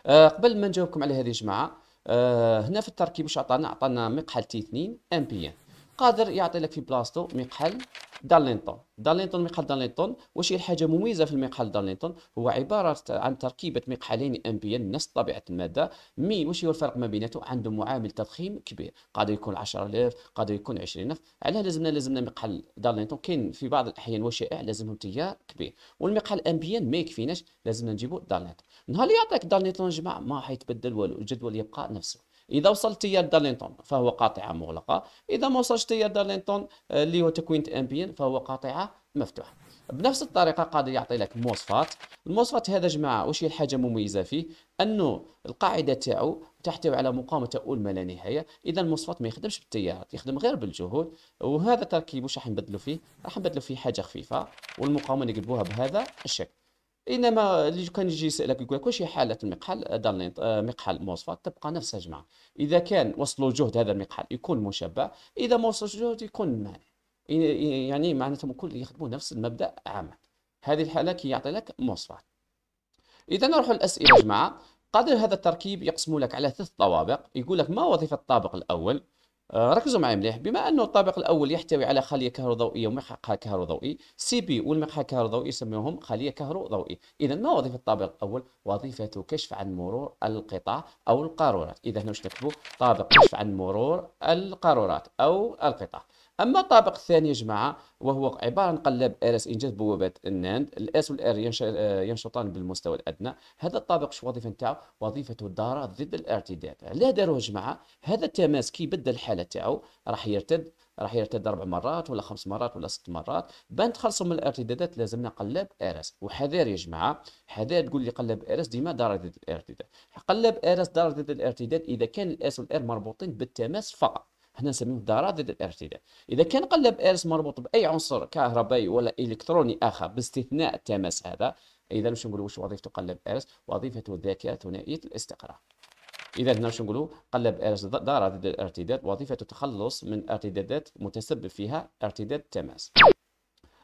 آه قبل ما نجاوبكم على هذه جماعه آه هنا في التركيب واش عطانا عطانا مقحل تي 2 ام بي ان قادر يعطي لك في بلاصتو مقحل دارلينتون دارلينتون مقحل دارلينتون واش هي الحاجه مميزه في المقحل دارلينتون هو عباره عن تركيبه مقحلين امبيان نفس طبيعه الماده مي واش هو الفرق ما بيناتهم عندهم معامل تضخيم كبير قادر يكون 10000 قادر يكون 20000 علاه لازمنا لازمنا مقحل دارلينتون كاين في بعض الاحيان وشائع لازمهم تيار كبير والمقحل امبيان ما يكفيناش لازمنا نجيبو دارلينتون نهار اللي يعطيك دارلينتون جماعه ما حيتبدل والو الجدول يبقى نفسه اذا وصل تيار دارلينتون فهو قاطعه مغلقه اذا ما وصلش تيار دارلينتون آه، اللي هو تكوين امبيان فهو قاطعه مفتوحه بنفس الطريقه قادر يعطي لك موصفات الموصفات هذا جماعه واش هي الحاجه مميزه فيه انه القاعده تاعو تحتوي على مقاومه اول ما لا نهايه اذا الموصفات ما يخدمش بالتيارات يخدم غير بالجهود وهذا تركيب واش راح نبدلو فيه راح نبدلو فيه حاجه خفيفه والمقاومه نقلبوها بهذا الشكل انما اللي كان يجي يسالك يقول لك واش هي حاله المقحل آه، دار آه، مقحل موصفه تبقى نفسها جماعه اذا كان وصلوا جهد هذا المقحل يكون مشبع اذا ما وصلش جهد يكون مانع يعني معناتهم الكل يخدموا نفس المبدا عاما هذه الحاله كي يعطي لك موصفات اذا نروح للاسئله يا جماعه قادر هذا التركيب يقسم لك على ثلاث طوابق يقول لك ما وظيفه الطابق الاول آه، ركزوا معي مليح بما انه الطابق الاول يحتوي على خليه كهروضوئيه ومقحى كهروضوئي سي بي والمقحى الكهروضوئي يسميهم خليه كهروضوئي اذا ما وظيفه الطابق الاول وظيفته كشف عن مرور القطع او القارورات اذا هنا واش نكتبوا طابق كشف عن مرور القارورات او القطع اما الطابق الثاني يا جماعه وهو عباره عن قلاب ارس انجاز بوابات الناند الاس والار آه، ينشطان بالمستوى الادنى هذا الطابق شو وظيفه نتاعو وظيفته الداره ضد الارتداد لا داروا يا جماعه هذا التماس كي يبدل الحاله تاعو راح يرتد راح يرتد اربع مرات ولا خمس مرات ولا ست مرات بان تخلصوا من الارتدادات لازمنا قلاب ارس وحذار يا جماعه حذار تقول لي قلاب ارس ديما دار ضد الارتداد قلاب ارس دار ضد الارتداد اذا كان الاس والار مربوطين بالتماس فقط هنا نسميه ضرائب الارتداد اذا كان قلب ارس مربوط باي عنصر كهربائي ولا الكتروني اخر باستثناء التماس هذا اذا باش نقولوا واش وظيفته قلب ارس وظيفته ذاكره ثنائيه الاستقرار اذا هنا واش نقولوا قلب ارس دار ضد الارتداد وظيفته التخلص من ارتدادات متسبب فيها ارتداد التماس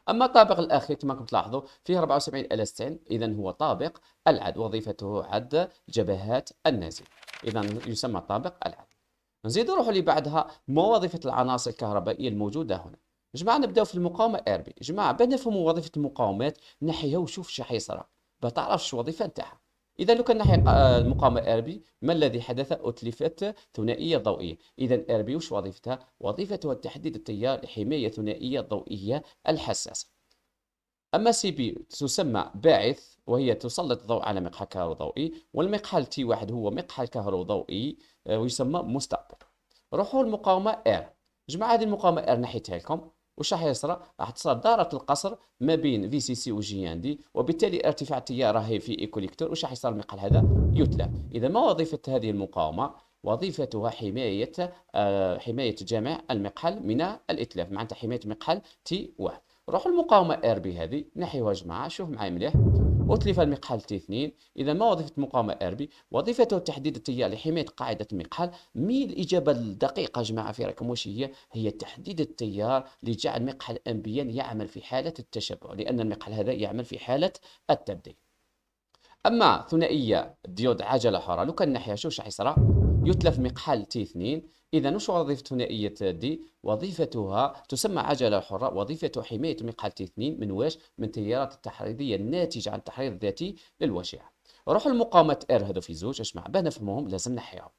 اما الطابق الاخير كما كنتم تلاحظوا فيه 74 الستين اذا هو طابق العد وظيفته عد جبهات النازل اذا يسمى طابق العد نزيد نروحوا اللي بعدها ما وظيفه العناصر الكهربائيه الموجوده هنا جماعه نبداو في المقاومه ار بي جماعه باه نفهموا وظيفه المقاومات نحيها وشوف شو حيصرى بتعرف شو الوظيفه نتاعها اذا لو كان نحي آه، المقاومه ار بي ما الذي حدث اتلفت ثنائيه ضوئيه اذا ار بي وش وظيفتها وظيفتها تحديد التيار لحمايه ثنائيه ضوئيه الحساسه اما سي بي تسمى باعث وهي تسلط الضوء على مقحى كهروضوئي والمقحى تي واحد هو مقحى كهروضوئي آه، ويسمى مستعبر روحوا المقاومه ار جماعه هذه المقاومه ار نحيتها لكم وش راح يصرى؟ راح تصير دارة القصر ما بين في سي سي وجي ان دي وبالتالي ارتفاع التيار راهي في ايكوليكتور وش راح يصير المقال هذا؟ يتلى اذا ما وظيفة هذه المقاومة؟ وظيفتها حماية آه، حماية جامع المقحل من الاتلاف معناتها حماية مقحل تي واحد روحوا المقاومة ار بي هذه نحيوها جماعة شوف معايا مليح أتلف تي اثنين إذا ما وظيفة مقاومة أربي وظيفته تحديد التيار لحماية قاعدة المقحل مي الإجابة الدقيقة جماعة في رقم واش هي هي تحديد التيار لجعل مقحل أنبيا يعمل في حالة التشبع لأن المقحل هذا يعمل في حالة التبديل أما ثنائية ديود عجلة حرة لو كان ناحية شوف شحال يتلف مقحل تي 2 إذا وش وظيفة ثنائية دي؟ وظيفتها تسمى عجلة حرة وظيفة حماية مقعد اثنين من واش؟ من التيارات التحريضية الناتجة عن التحريض الذاتي للوشيعة. روحوا المقاومة ار هذو في زوج اش مع باه لازم نحيهم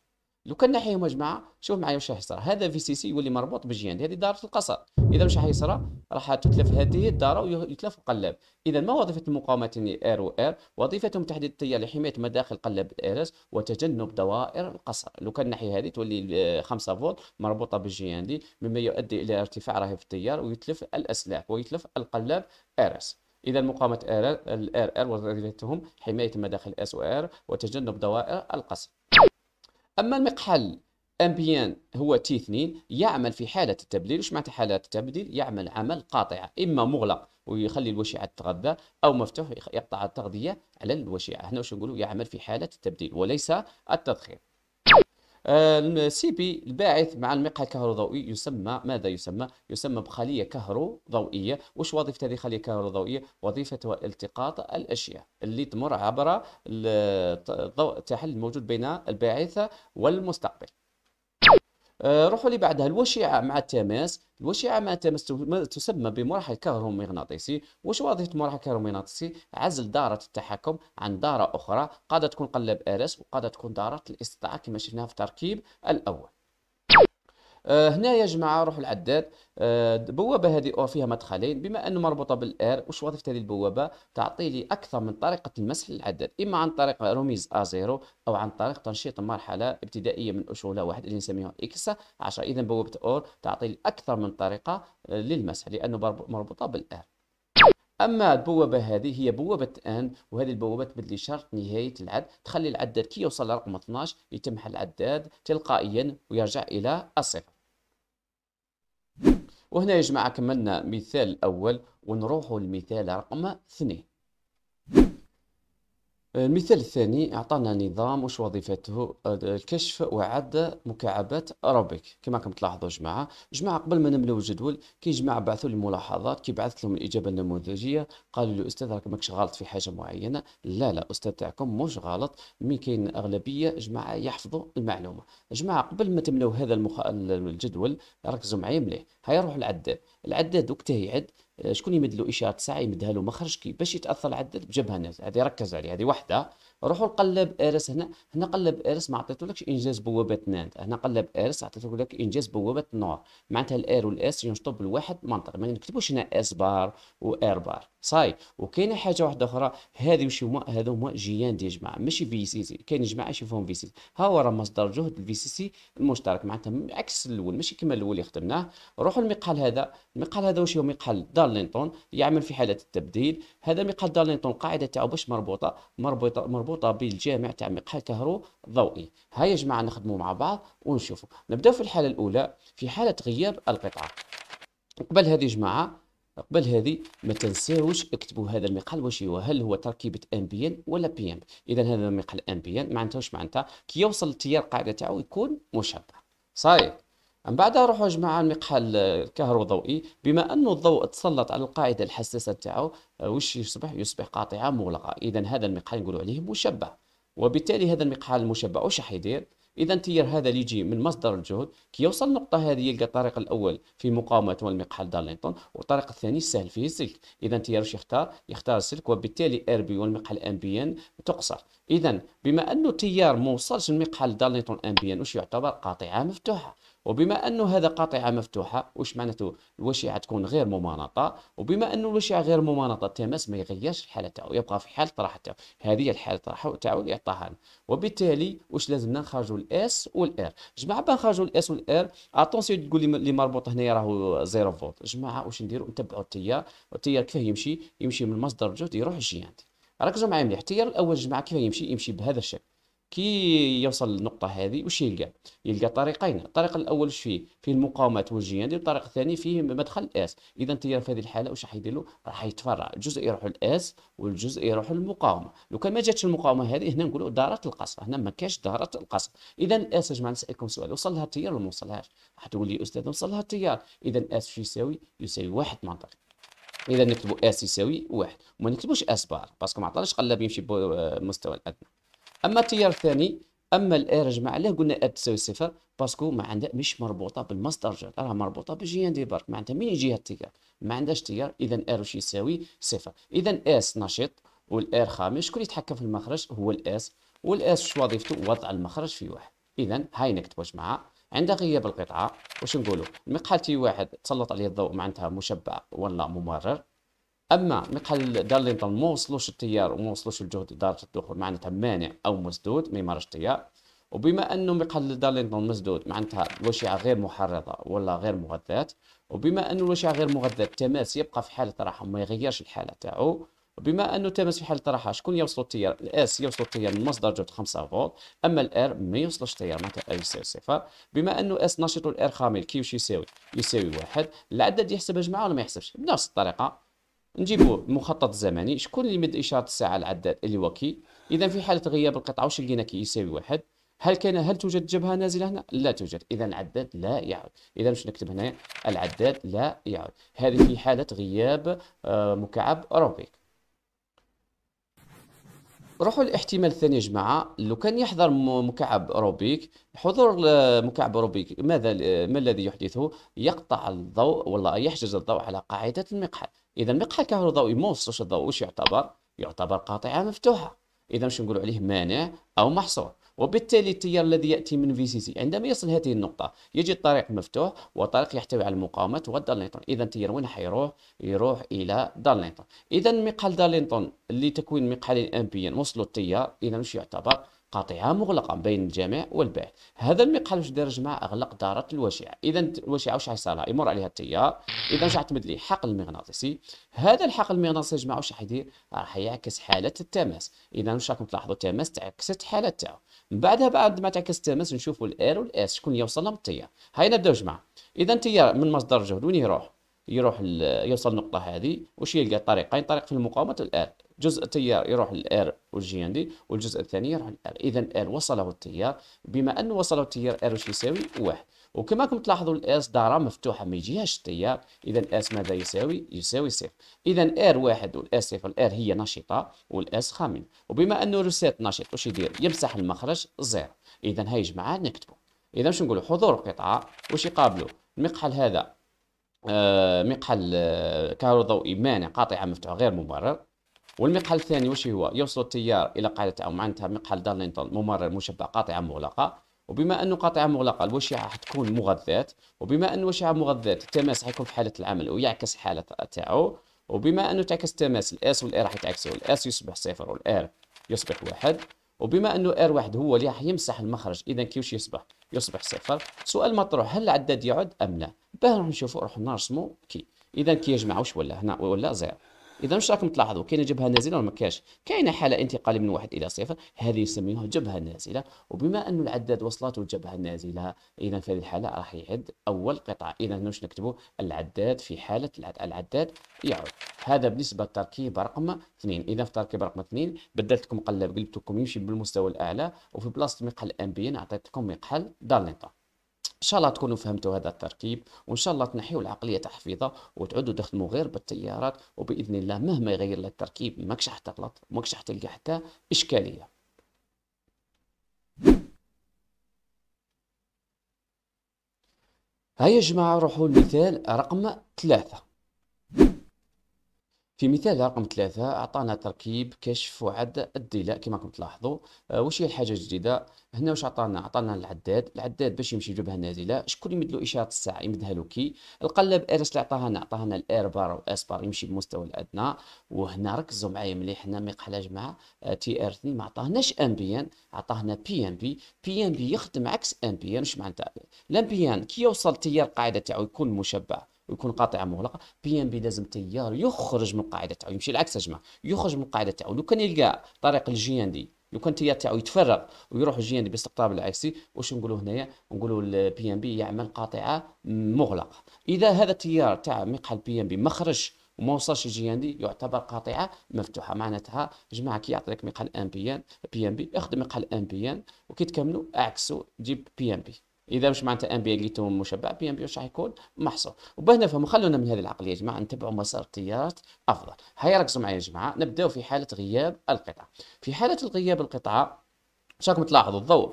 لو كان ناحيه مجموعه شوف معايا واش راح يصرى هذا في سي سي يولي مربوط بجياند هذه داره القصر اذا واش راح يصرى راح تتلف هذه الداره ويتلف القلاب اذا ما وظيفه المقاومة ار و ار وظيفتهم تحديد التيار لحمايه مداخل قلاب الارس وتجنب دوائر القصر لو كان ناحيه هذه تولي 5 آه، فولت مربوطه دي مما يؤدي الى ارتفاع في التيار ويتلف الاسلاك ويتلف القلاب ارس اذا مقاومه ار ار وظيفتهم حمايه مداخل اس و ار وتجنب دوائر القصر اما المقحل امبيان هو تي 2 يعمل في حاله التبديل وش معناتها حاله التبديل يعمل عمل قاطع اما مغلق ويخلي الوشيعه تتغذى او مفتوح يقطع التغذيه على الوشيعه هنا واش نقولوا يعمل في حاله التبديل وليس التضخيم السي بي الباعث مع المقهى الكهروضوئي يسمى ماذا يسمى؟ يسمى بخلية كهروضوئية، وش وظيفة هذه الخلية الكهروضوئية؟ وظيفتها التقاط الأشياء اللي تمر عبر الضوء التحلل الموجود بين الباعثة والمستقبل. آه، روحوا لي بعدها الوشيعه مع التماس الوشيعه مع التماس تسمى بمراحل كهرومغناطيسي واش وظيفه مراحل كهرومغناطيسي عزل داره التحكم عن داره اخرى قد تكون قلب ارس وقد تكون داره الاستطاعه كما شفناها في التركيب الاول آه، هنا يا جماعه روح العداد آه، بوابه هذه فيها مدخلين بما انه مربوطه بالار وش وظيفه هذه البوابه تعطي لي اكثر من طريقه المسح للعداد اما عن طريق رميز ا0 او عن طريق تنشيط مرحله ابتدائيه من اشوله واحد اللي نسميها اكس 10 اذا بوابه اور تعطي لي اكثر من طريقه آه، للمسح لانه مربوطه بالار اما البوابه هذه هي بوابه ان وهذه البوابه تبدل شرط نهايه العد تخلي العداد كي يوصل لرقم 12 يتم حل العداد تلقائيا ويرجع الى الصفر وهنا يا جماعه كملنا مثال اول ونروحوا للمثال رقم اثنين المثال الثاني أعطانا نظام وش وظيفته الكشف وعد مكعبات اروبيك كما راكم تلاحظوا جماعة جماعة قبل ما نملو الجدول كي جماعة بعثوا لي ملاحظات كي بعثت لهم الإجابة النموذجية قالوا لي أستاذ راك ماكش غلط في حاجة معينة لا لا أستاذ تاعكم مش غلط مي كاين أغلبية جماعة يحفظوا المعلومة جماعة قبل ما تملو هذا المخ... الجدول ركزوا معايا مليح هيروح العداد العداد وقتها يعد شكون يمد له اشاره ساعه يمدها له مخرج كي باش يتاثر العدد بجبهه الناس هذه ركز عليه هذه وحده روحوا لقلب ارس هنا هنا قلب ارس ما عطيتولكش انجاز بوابه ناند هنا قلب ارس عطيتولك انجاز بوابه نور معناتها الار والاس ينشطوا بالواحد منطق ما نكتبوش هنا اس بار وار بار صاي وكاينه حاجه واحده اخرى هذه وش هما هذو هما جيان دي جماعه ماشي في سي سي كاين جماعه يشوفوهم في سي سي ها هو راه مصدر جهد الفي سي سي المشترك معناتها عكس الاول ماشي كما الاول اللي خدمناه روحوا المقال هذا المقال هذا واش هو مقال دارلينتون يعمل في حاله التبديل هذا مقدار لينطون القاعده تاعو باش مربوطه مربوطه مربوطه بالجامع تاع مقحل كهرو ضوئي هيا يا جماعه نخدموا مع بعض ونشوفوا نبداو في الحاله الاولى في حاله غياب القطعه قبل هذه جماعه قبل هذه ما تنساوش اكتبوا هذا المقال واش هو هل هو تركيبه امبيان ولا بيام اذا هذا المقحل امبيان معناتها واش معناتها كي يوصل التيار القاعده تاعو يكون مشبع صحيح من بعدها روحوا جماعة المقحى الكهروضوئي بما أنه الضوء تسلط على القاعدة الحساسة تاعو آه، وش يصبح يصبح قاطعة مغلقة إذا هذا المقحل نقولوا عليه مشبع وبالتالي هذا المقحل المشبع وش حيدير اذا التيار هذا اللي يجي من مصدر الجهد كي يوصل النقطه هذه يلقى الطريق الاول في مقاومه والمقحل دارلينتون والطريق الثاني سهل فيه السلك اذا التيار واش يختار يختار السلك وبالتالي ار بي والمقحل ام بي ان تقصر اذا بما انه التيار ما وصلش المقحل دارلينتون ام بي ان واش يعتبر قاطعه مفتوحه وبما انه هذا قاطعه مفتوحه واش معناته الوشيعه تكون غير ممانطه وبما انه الوشيعه غير ممانطه التماس ما يغيرش الحاله تاعو يبقى في حاله الطرح تاعو هذه الحاله تاعو تاعو اللي عطاها وبالتالي واش لازمنا نخرجوا الاس والار جماعه باه نخرجوا الاس والار اتونسيون تقول لي اللي مربوط هنايا راهو زيرو فولت جماعه واش نديروا نتبعوا التيار التيار كيفاه يمشي يمشي من مصدر الجهد يروح الجيانت ركزوا معايا مليح التيار الاول جماعه كيفاه يمشي يمشي بهذا الشكل كي يوصل للنقطه هذه واش يلقى يلقى طريقين الطريق الاول واش فيه فيه المقاومات والجياندي والطريق الثاني فيه مدخل الاس اذا التيار في هذه الحاله واش راح يدير له راح يتفرع الجزء يروح للاس والجزء يروح للمقاومه لو كان ما جاتش المقاومه هذه هنا نقولوا داره القصر هنا ما كاش داره القصر اذا الاس يا جماعه نسالكم سؤال وصل لها التيار ولا ما وصلهاش راح تقول لي استاذ وصل لها التيار اذا الاس شو يساوي يساوي واحد منطقي اذا نكتبوا اس يساوي واحد وما نكتبوش اس بار باسكو ما عطاناش قلب يمشي بمستوى الادنى اما التيار الثاني اما الار جمع عليه قلنا ار تساوي صفر باسكو ما عندها مش مربوطه بالمصدر جات راها مربوطه بجي ان دي بارك معناتها من يجي التيار ما عندهاش تيار اذا ار واش يساوي صفر اذا اس نشيط والار خامس شكون يتحكم في المخرج هو الاس والاس شو وظيفته وضع المخرج في واحد اذا هاي نكتبوا جماعه عند غياب القطعه واش نقولوا المقحل تي واحد تسلط عليه الضوء معناتها مشبع ولا ممرر اما مقهل دارلينتون ما وصلوش التيار وما وصلوش الجهد لدرجه الدخول معناتها مانع او مسدود ما يمارش التيار وبما انه مقهل دارلينتون مسدود معناتها الوشيعه غير محرضه ولا غير مغذات وبما انه الوشيعه غير مغذات التماس يبقى في حاله راحه ما يغيرش الحاله تاعو وبما انه تماس في حاله راحه شكون يوصلوا التيار الاس يوصلوا التيار من مصدر جهد 5 فولت اما الار ما يوصلش التيار معناتها ار يساوي صفر بما انه اس نشط والار خامل كي واش يساوي يساوي واحد العدد يحسب جماعه ولا ما يحسبش بنفس الطريقه نجيبوا المخطط الزمني شكون اللي مد اشاره الساعه العداد كي اذا في حاله غياب القطعه واش لقينا كي يساوي واحد هل كان هل توجد جبهه نازله هنا لا توجد اذا العداد لا يعود اذا باش نكتب هنا العداد لا يعود هذه في حاله غياب آه، مكعب روبيك روحوا الاحتمال الثاني يا جماعه لو كان يحضر مكعب روبيك حضور مكعب روبيك ماذا ما الذي يحدثه يقطع الضوء والله يحجز الضوء على قاعده المقحل اذا المقحى كهروضوي ما وصلوش الضوء واش يعتبر يعتبر قاطعه مفتوحه اذا مش نقولوا عليه مانع او محصور وبالتالي التيار الذي ياتي من في سي سي عندما يصل هذه النقطه يجي الطريق مفتوح وطريق يحتوي على المقاومات والدارلينتون اذا التيار وين حيروح يروح الى دارلينتون اذا مقحل اللي تكوين مقحلين امبيا وصلوا التيار اذا واش يعتبر قاطعة مغلقة بين الجميع والبيع هذا المقحل واش دار جماعة أغلق دارة الوشيعة إذا الوشيعة واش يصير يمر عليها التيار إذا واش غتمد ليه حقل المغناطيسي هذا الحقل المغناطيسي يا جماعة واش راح يدير راح يعكس حالة التماس إذا واش راكم تلاحظوا التماس تعكست حاله تاعو من بعدها بعد ما تعكس التماس نشوفوا الار والاس شكون يوصل لهم التيار هاي نبداو جماعة إذا التيار من مصدر الجهد وين يروح يروح يوصل النقطة هذه واش يلقى طريقين طريق في المقاومة الار جزء التيار يروح للار والجي عندي والجزء الثاني يروح للار اذا ار وصله التيار بما انه وصله التيار ار واش يساوي واحد وكما راكم تلاحظوا الاس دارة مفتوحة ما يجيهاش التيار اذا اس ماذا يساوي يساوي صفر اذا ار واحد والاس صفر الار هي نشطة والاس خامنة وبما انه روسيت نشط واش يدير يمسح المخرج زيرو اذا هاي جماعة نكتبوا اذا باش نقولوا حضور قطعة واش يقابلوا المقحل هذا آه مقحل آه ضوئي مانع قاطعة مفتوحة غير مبرر والمقحل الثاني وش هو؟ يوصل التيار الى قاعده او معناتها مقحل دارلينتون ممرر مشبع قاطعه مغلقه وبما انه قاطعه مغلقه راح حتكون مغذات وبما ان وشيعه مغذات التماس حيكون في حاله العمل ويعكس حاله تاعو وبما انه تعكس التماس الاس والاي راح يتعكسوا الاس يصبح صفر والار يصبح واحد وبما انه ار واحد هو اللي راح يمسح المخرج اذا كي واش يصبح يصبح صفر سؤال مطروح هل العداد يعد ام لا باه نشوفوا نروح نرسموا كي اذا كي يجمع وش ولا هنا ولا زيرو اذا واش راكم تلاحظوا كاينه جبهه نازله ولا ما كاش كاينه حاله انتقال من واحد الى صفر هذه يسميها جبهه نازله وبما انه العداد وصلته الجبهه النازله اذا في هذه الحاله راح يعد اول قطعه اذا هنا واش نكتبوا العداد في حاله العداد يعود هذا بالنسبه للتركيب رقم 2 اذا في تركيب رقم 2 بدلت لكم قلب قلبتكم يمشي بالمستوى الاعلى وفي بلاصه مقحل امبيان بي عطيتكم مقحل دارلينتون شاء الله تكونوا فهمتوا هذا التركيب وان شاء الله تنحيوا العقليه تاع حفيظه وتعودوا تخدموا غير بالتيارات وباذن الله مهما يغير لك التركيب ماكش راح تغلط ماكش راح تلقى حتى اشكاليه هيا يا جماعه روحوا للمثال رقم ثلاثة في مثال رقم ثلاثة أعطانا تركيب كشف وعد الديلاء كما كنت تلاحظوا وش آه، واش هي الحاجة الجديدة هنا واش عطانا عطانا العداد العداد باش يمشي جبهة نازلة شكون يمد له إشارة الساعة يمدها له كي القلب ارس اللي عطاها لنا عطاها لنا الار بار واس بار يمشي بالمستوى الأدنى وهنا ركزوا معايا مليح هنا مقحلة جماعة تي ار 2 ما عطاهناش امبيان عطاهنا بي ام بي بي ام بي يخدم عكس امبيان واش معناتها الامبيان كي يوصل تيار القاعدة تاعو يكون مشبع ويكون قاطعه مغلقه بي ام بي لازم تيار يخرج من القاعده تاعو يمشي العكس يا جماعه يخرج من القاعده تاعو لو كان يلقى طريق الجي ان دي لو كان التيار تاعو يتفرغ ويروح الجي ان دي باستقطاب العكسي واش نقولوا هنايا نقولوا البي ام بي يعمل قاطعه مغلقه اذا هذا التيار تاع مقحل بي ام بي ما خرجش وما وصلش الجي ان دي يعتبر قاطعه مفتوحه معناتها جماعه كي يعطيك مقحل ام بي ان بي ام بي اخدم مقحل ام بي ان وكي تكملوا اعكسوا جيب بي ام بي اذا مش معناتها انبياء لقيتهم مشبع بي بي واش راح يكون محصور وبهنا نفهموا خلونا من هذه العقليه يا جماعه نتبعوا مسار التيارات افضل هيا ركزوا معايا يا جماعه نبداو في حاله غياب القطعه في حاله الغياب القطعه راكم تلاحظوا الضوء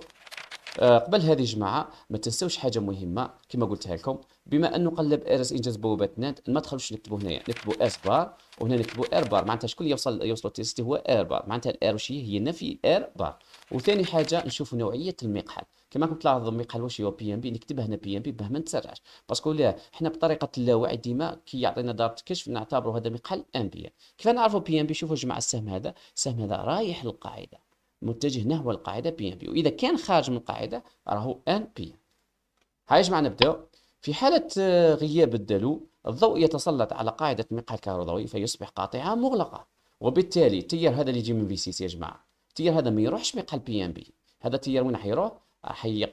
آه، قبل هذه جماعه ما تنسوش حاجه مهمه كما قلتها لكم بما انه قلب إيرس انجاز بوابات نات ما تخلوش نكتبوا هنايا نكتبوا اس بار وهنا نكتبوا ار بار معناتها شكون يوصل يوصلوا تيستي هو ار بار معناتها الار واش هي هي نفي ار بار وثاني حاجه نشوفوا نوعيه المقحل كما كنت لاحظ المقحل واش هو بي ام بي نكتب هنا بي ام بي باه ما نتسرعش باسكو لا حنا بطريقه اللاوعي ديما كي يعطينا دار كشف نعتبره هذا مقحل امبير كيف نعرفوا بي ام بي شوفوا جماعه السهم هذا السهم هذا رايح للقاعده متجه نحو القاعده بي ام بي واذا كان خارج من القاعده راهو ان بي هاي يا جماعه نبداو في حاله غياب الدلو الضوء يتسلط على قاعده مقحل كهربائي فيصبح قاطعه مغلقه وبالتالي التيار هذا اللي يجي من في سي يا جماعه التيار هذا ما يروحش مقال بي ام بي هذا التيار وين حيروح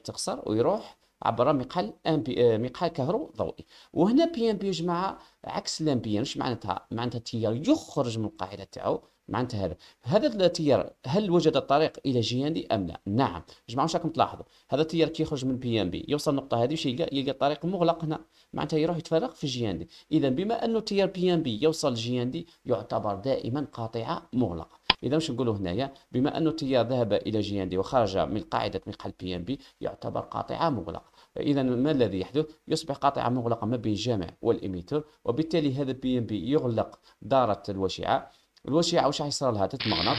تقصر ويروح عبر مقال ام بي آه، مقال كهرو ضوئي وهنا بي ام بي يا جماعه عكس بي واش معناتها معناتها التيار يخرج من القاعده تاعو معناتها هذا هذا التيار هل وجد الطريق الى جياندي ام لا نعم جماعه واش راكم تلاحظوا هذا التيار كي يخرج من بي ام بي يوصل النقطه هذه واش يلقى يلقى الطريق مغلق هنا معناتها يروح يتفرغ في جياندي اذا بما انه التيار بي ام بي يوصل جياندي يعتبر دائما قاطعه مغلقه اذا واش نقولوا هنايا بما ان التيار ذهب الى جي ان دي وخرج من قاعده مقحل بي ان بي يعتبر قاطعه مغلقه اذا ما الذي يحدث يصبح قاطعه مغلقه ما بين الجامع والإميتر وبالتالي هذا بي ان بي يغلق داره الوشيعه الوشيعه واش راح يصير لها تتمغنط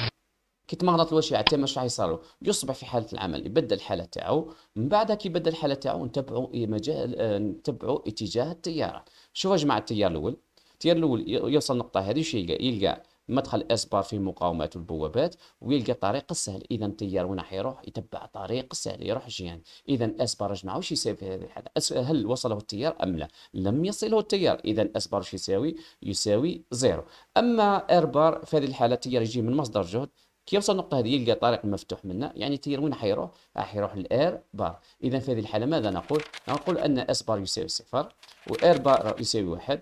كي تمغنط الوشيعه تما واش راح يصير يصبح في حاله العمل يبدل الحاله تاعو من بعد كي يبدل الحاله تاعو نتبعوا مجال آه، نتبعوا اتجاه التيار شوفوا يا جماعه التيار الاول التيار الاول يوصل النقطه هذه يلقى, يلقى مدخل اسبار في مقاومات والبوابات ويلقى طريق السهل اذا التيار وين راح يروح يتبع طريق السهل يروح جيان اذا اسبار ما واش يساوي في هذه الحاله هل وصله التيار ام لا لم يصله التيار اذا اسبار واش يساوي يساوي زيرو اما اربار في هذه الحاله التيار يجي من مصدر جهد كي يوصل النقطه هذه يلقى طريق مفتوح منها يعني التيار وين حيروح راح يروح للار بار اذا في هذه الحاله ماذا نقول نقول ان اس بار يساوي صفر وار بار يساوي واحد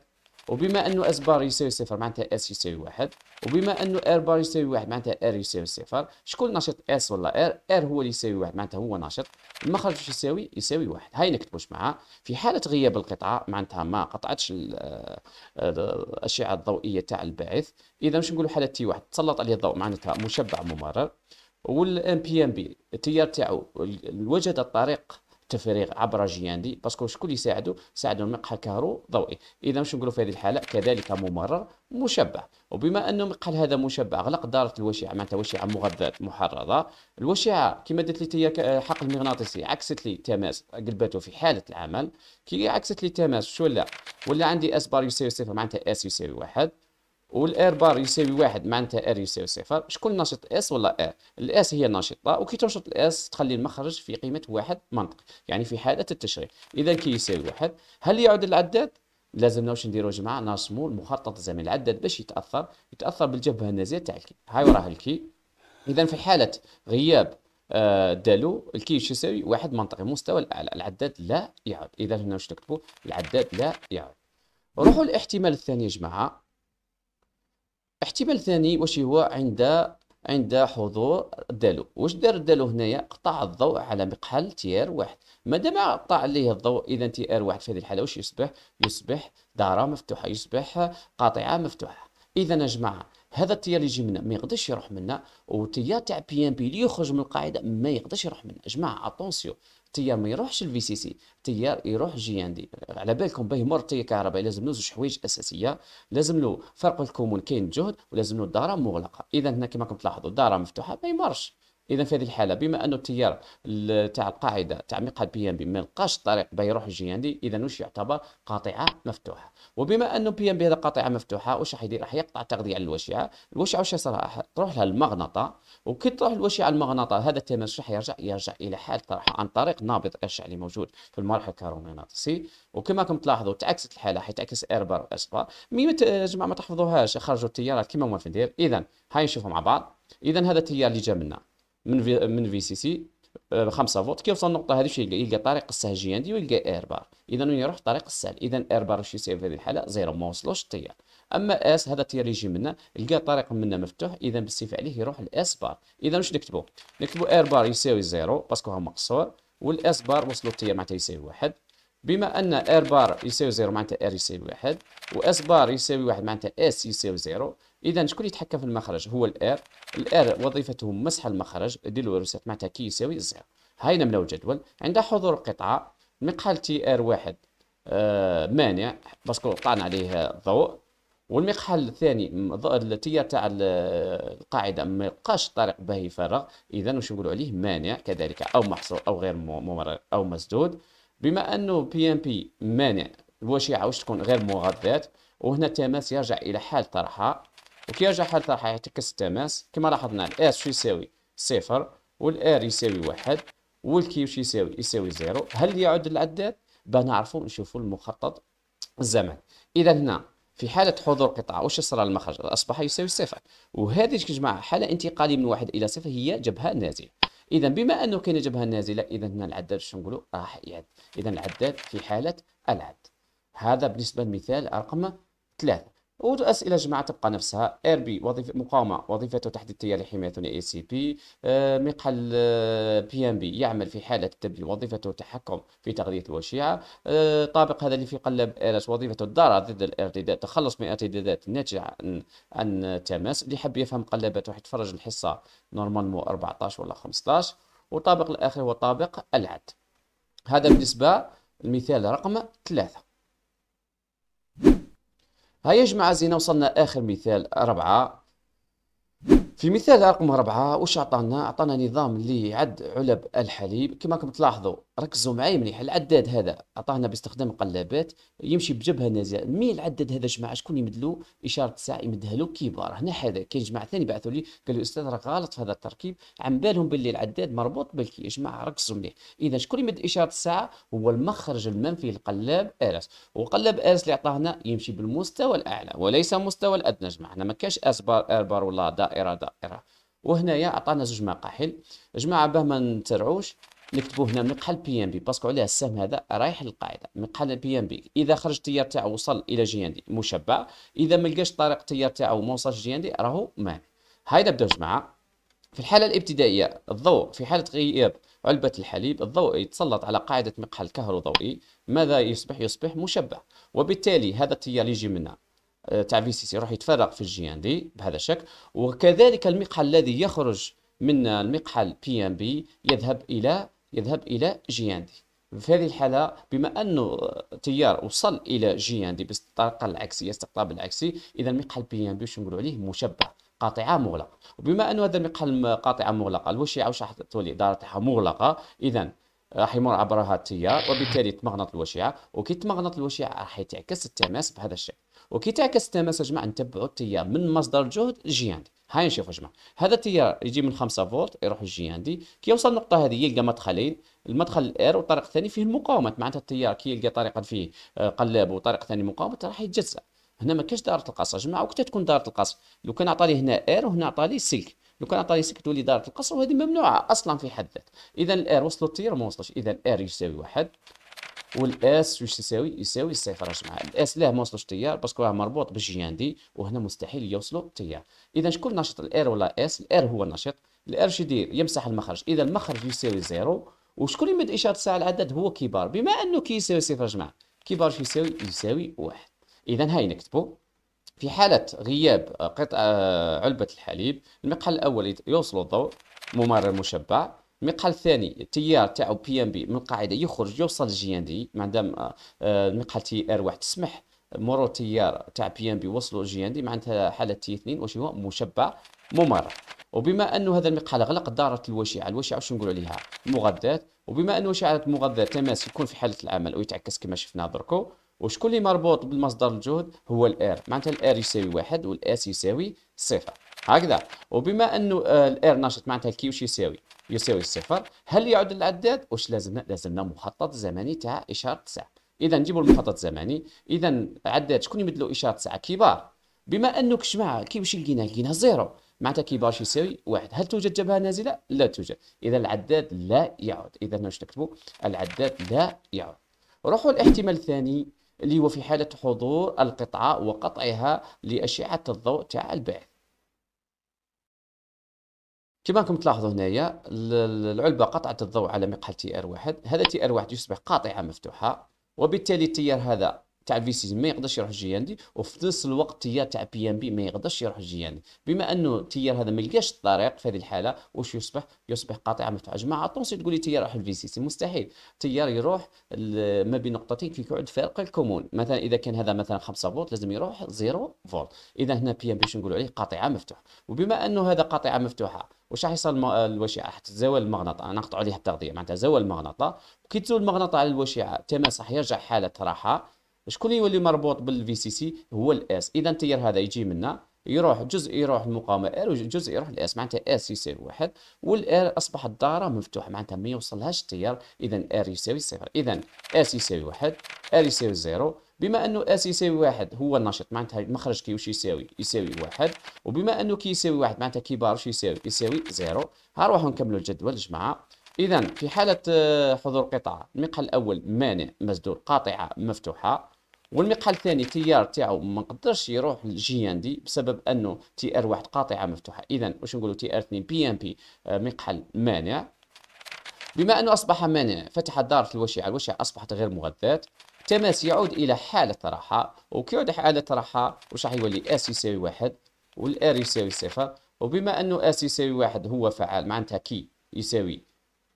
وبما انه اس بار يساوي صفر معناتها اس يساوي واحد وبما انه ار بار يساوي واحد معناتها ار يساوي صفر شكون نشط اس ولا ار ار هو اللي يساوي واحد معناتها هو نشط المخرج واش يساوي يساوي واحد هاي نكتبوش معاه في حاله غياب القطعه معناتها ما قطعتش آه، الاشعه الضوئيه تاع الباعث اذا مش نقولوا حاله تي واحد تسلط عليه الضوء معناتها مشبع ممرر والام بي ام بي التيار تاعو وجد الطريق التفريغ عبر جي دي باسكو شكون اللي يساعدو يساعدو المقحى كهرو ضوئي اذا باش نقولوا في هذه الحاله كذلك ممرر مشبع وبما انه مقحل هذا مشبع غلق داره الوشيعه معناتها وشيعه مغذات محرضه الوشيعه كما درت لي آه، حقل مغناطيسي عكست لي تماس قلبته في حاله العمل كي عكست لي تماس شو ولا ولا عندي اس بار يساوي صفر معناتها اس يساوي واحد والاير بار يساوي واحد معناتها ار يساوي صفر شكون ناشط اس ولا ار الاس هي ناشطه وكي تنشط الاس تخلي المخرج في قيمه واحد منطقي يعني في حاله التشريع اذا كي يساوي واحد هل يعود العداد لازمنا واش نديرو جماعه نرسمو المخطط الزمني العداد باش يتاثر يتاثر بالجبهه النازيه تاع الكي هاي وراها الكي اذا في حاله غياب آه، دالو الكي شو يساوي واحد منطقي مستوى الاعلى العداد لا يعود اذا هنا واش نكتبو العداد لا يعود روحوا للاحتمال الثاني يا جماعه احتمال ثاني واش هو عند عند حضور الدالو واش دار الدالو هنايا قطع الضوء على مقحل تي ار واحد مادام قطع عليه الضوء اذا تي ار واحد في هذه الحاله واش يصبح يصبح داره مفتوحه يصبح قاطعه مفتوحه اذا يا جماعه هذا التيار اللي يجي منا ما يقدرش يروح منا والتيار تاع بي ام بي اللي يخرج من القاعده ما يقدرش يروح منا جماعه اتونسيون التيار ما يروحش الفي سي سي التيار يروح جي ان دي على بالكم باه يمر التيار كهرباء لازم له زوج حوايج اساسيه لازم له فرق الكومون كاين جهد ولازم له الداره مغلقه اذا هنا كما راكم تلاحظوا الداره مفتوحه ما يمرش اذا في هذه الحاله بما انه التيار تاع القاعده تاع مقعد بي ام بي ما لقاش طريق باه يروح الجي ان دي اذا واش يعتبر قاطعه مفتوحه وبما انه بي ام بي هذا قاطعه مفتوحه واش راح يدير راح يقطع التغذيه على الوشعه الوشعه واش صار تروح لها المغنطه وكي تروح الوشعه المغناطه هذا التماس راح يرجع يرجع الى حاله عن طريق نابض اشعه اللي موجود في المرحله الكهرومغناطيسي وكما راكم تلاحظوا تعكست الحاله حيث تعكس اربر اسبا مي جماعه ما تحفظوهاش خرجوا التيارات كما ما في ندير اذا هاي نشوفوا مع بعض اذا هذا التيار اللي جا منا من في من في سي سي 5 فولت كيوصل النقطه هذه يلقى, يلقى طريق جي عندي ويلقى اير بار اذا وين يروح الطريق السهل اذا اير بار واش سي في هذه الحاله زيرو ما وصلوش التيار اما اس هذا اللي يجي منا لقى طريق منا مفتوح اذا بالسيف عليه يروح الاس بار اذا واش نكتبوا نكتبوا اير بار يساوي زيرو باسكو هو مقصور والاس بار وصلوا التيار معناتها يساوي واحد بما ان اير بار يساوي زيرو معناتها اير يساوي واحد واس بار يساوي واحد معناتها اس يساوي زيرو اذا شكون يتحكم في المخرج هو الار الار وظيفته مسح المخرج دير له معناتها كي يساوي الزيرو هاي نملاو الجدول عند حضور قطعه مقحل تي ار واحد آه مانع باسكو قطعنا عليه الضوء والمقحل الثاني التيار تاع القاعده ما يبقاش طريق باهي يفرغ اذا واش نقولوا عليه مانع كذلك او محصور او غير ممرر او مسدود بما انه بي ام بي مانع الوشيعه واش تكون غير مغذات وهنا التماس يرجع الى حال طرحها وكي يرجع حالة راح يعكس التماس كما لاحظنا الاس شو يساوي صفر والار يساوي واحد والكي شو يساوي يساوي زيرو هل يعد العداد باه نعرفوا نشوفوا المخطط الزمني اذا هنا في حالة حضور قطعة واش يصرى المخرج أصبح يساوي صفر وهذه جماعة حالة انتقالية من واحد إلى صفر هي جبهة نازلة إذا بما أنه كاين جبهة نازلة إذا هنا العداد شنو نقولوا راح يعد إذا العداد في حالة العد هذا بالنسبة لمثال رقم ثلاثة واسئله جماعه تبقى نفسها ار بي وظيفه مقاومه وظيفته تحديديه لحمايه ثنائي اي سي بي مقحل بي ام بي يعمل في حاله تبديل وظيفته التحكم في تغذيه الوشيعه آه، طابق هذا اللي في قلب ارس وظيفته الدرع ضد الارتداد تخلص من الارتدادات الناتجه عن, عن التماس اللي حب يفهم قلبات راح يتفرج الحصه نورمالمون 14 ولا 15 والطابق الاخر هو طابق العد هذا بالنسبه المثال رقم ثلاثة هيا جماعة زينة وصلنا آخر مثال أربعة في مثال رقم أربعة واش عطانا عطانا نظام لعد علب الحليب كما راكم تلاحظوا ركزوا معي مليح العداد هذا عطانا باستخدام قلابات يمشي بجبهة نازلة مي العداد هذا جماعة شكون يمدلو إشارة ساعة يمدها له كبار هنا هذا كاين جماعة ثاني بعثوا لي قالوا أستاذ راه غلط في هذا التركيب عم بالهم باللي العداد مربوط بالكي يا جماعة ركزوا مليح إذا شكون يمد إشارة الساعة هو المخرج المنفي للقلاب آرس وقلاب آرس اللي عطاهنا يمشي بالمستوى الأعلى وليس مستوى الأدنى جماعة هنا ما كاش أسبار أربار ولا دائرة, دا. الطائره وهنايا عطانا زوج مقاحل جماعه باه ما نترعوش نكتبوا هنا مقحل بي ام بي باسكو عليه السهم هذا رايح للقاعده مقحل بي ام بي اذا خرج التيار تاعو وصل الى جي ان دي مشبع اذا ما لقاش طريق التيار تاعو ما وصلش جي ان دي راهو مانع هاي نبداو جماعه في الحاله الابتدائيه الضوء في حاله غياب علبة الحليب الضوء يتسلط على قاعدة مقحل كهروضوئي ماذا يصبح؟ يصبح مشبع وبالتالي هذا التيار يجي منا آه، تاع في سي سي يروح يتفرق في الجي ان دي بهذا الشكل وكذلك المقحل الذي يخرج من المقحل بي ام بي يذهب الى يذهب الى جي ان دي في هذه الحالة بما أنه تيار وصل إلى جي ان دي بالطريقة العكسية استقطاب العكسي إذا المقحل بي ان بي واش نقولوا عليه مشبع قاطعة مغلقة وبما أنه هذا المقحل قاطعة مغلقة الوشيعة واش راح تولي دارتها مغلقة إذا راح يمر عبرها التيار وبالتالي تمغنط الوشيعة وكي تمغنط الوشيعة راح يتعكس التماس بهذا الشكل وكي تعكس التماسة جماعة نتبعوا التيار من مصدر الجهد الجي عندي هاي نشوفوا جماعة هذا التيار يجي من 5 فولت يروح للجي عندي كي يوصل النقطة هذه يلقى مدخلين المدخل الار والطريق الثاني فيه المقاومه معناتها التيار كي يلقى طريقا فيه آه، قلاب وطريق ثاني مقاومة راح يتجزأ هنا ما كاش دارة القصر جماعة وقت تكون دارة القصر لو كان عطالي هنا ار وهنا عطالي سلك لو كان عطالي سلك تولي دارة القصر وهذه ممنوعة أصلا في حد ذاتها إذا الار وصلوا التيار ما وصلش إذا الار يساوي واحد والاس واش يساوي يساوي الصفر اجمع الاس لا ما وصلوش التيار باسكو راه مربوط بالجي عندي وهنا مستحيل يوصلوا التيار اذا شكون نشط الار ولا اس الار هو النشط الار شي يدير يمسح المخرج اذا المخرج يساوي زيرو وشكون يمد اشاره الساعه العدد هو كبار بما انه كي يساوي صفر اجمع كبار كبار يساوي يساوي واحد اذا هاي نكتبوا في حالة غياب آه، قطع آه، علبة الحليب المقحل الأول يوصل الضوء ممرر مشبع المقحل الثاني التيار تاعو بي ام بي من القاعده يخرج يوصل للجي ان دي مادام آه، آه، المقحل تي ار واحد تسمح مرور تيار تاع بي ام بي وصلوا جي ان دي معناتها حاله تي اثنين واش هو مشبع ممر وبما انه هذا المقحل غلق دارت الوشيعه الوشيعه واش نقولوا عليها مغذات وبما انه وشيعه مغذى تماس يكون في حاله العمل ويتعكس كما شفنا دركو وشكون اللي مربوط بالمصدر الجهد هو الار معناتها الار يساوي واحد والاس يساوي صفر هكذا وبما انه آه، الار ناشط معناتها الكيوش يساوي يساوي الصفر هل يعد العداد واش لازمنا لازمنا مخطط زمني تاع اشاره ساعه اذا نجيبوا المخطط الزمني اذا عداد شكون يمثلوا اشاره ساعه كبار بما انه كشمع واش لقينا؟ لقينا زيرو معناتها كبار شو يساوي واحد هل توجد جبهه نازله لا توجد اذا العداد لا يعد اذا واش نكتبوا العداد لا يعد روحوا الاحتمال الثاني اللي هو في حاله حضور القطعه وقطعها لاشعه الضوء تاع البعث كما راكم تلاحظوا هنايا العلبه قطعت الضوء على مقحل تي ار واحد هذا تي ار واحد يصبح قاطعه مفتوحه وبالتالي التيار هذا تاع الفي سي ما يقدرش يروح جي ان دي وفي نفس الوقت التيار تاع بي ام بي ما يقدرش يروح جي ان دي بما انه التيار هذا ما لقاش الطريق في هذه الحاله واش يصبح يصبح قاطعه مفتوحه جماعه طونسي تقول لي تيار يروح الفي سي سي مستحيل التيار يروح ما بين نقطتين كي يقعد فارق الكومون مثلا اذا كان هذا مثلا 5 فولت لازم يروح 0 فولت اذا هنا بي ام بي شنو نقولوا عليه قاطعه مفتوحه وبما انه هذا قاطعه مفتوحه واش راح يصير الوشيعه راح تتزاول المغناطه انا نقطعوا عليها التغذيه معناتها زول المغناطه وكي تزول المغناطه على الوشيعه تماسح راح يرجع حاله راحه شكون يولي مربوط بالفي سي سي هو الاس اذا التيار هذا يجي منا يروح جزء يروح المقاومه ار وجزء يروح الاس معناتها اس يساوي واحد والار اصبحت دائره مفتوحه معناتها ما يوصلهاش التيار اذا ار يساوي صفر اذا اس يساوي واحد ار يساوي زيرو بما انه اس يساوي واحد هو النشط معناتها المخرج كي واش يساوي يساوي واحد وبما انه كي يساوي واحد معناتها كي بار يساوي يساوي زيرو نروحو نكملو الجدول جماعه اذا في حاله آه، حضور قطعه المقحل الاول مانع مسدود قاطعه مفتوحه والمقحل الثاني تيار تاعو ما نقدرش يروح للجي ان دي بسبب انه تي ار واحد قاطعه مفتوحه اذا واش نقولو تي ار اثنين بي ان بي آه، مقحل مانع بما انه اصبح مانع فتحت دارة الوشيعة الوشيعة اصبحت غير مغذات التماس يعود الى حاله راحه وكيعود حاله راحه واش راح يولي اس يساوي واحد والار يساوي صفر وبما انه اس يساوي واحد هو فعال معناتها كي يساوي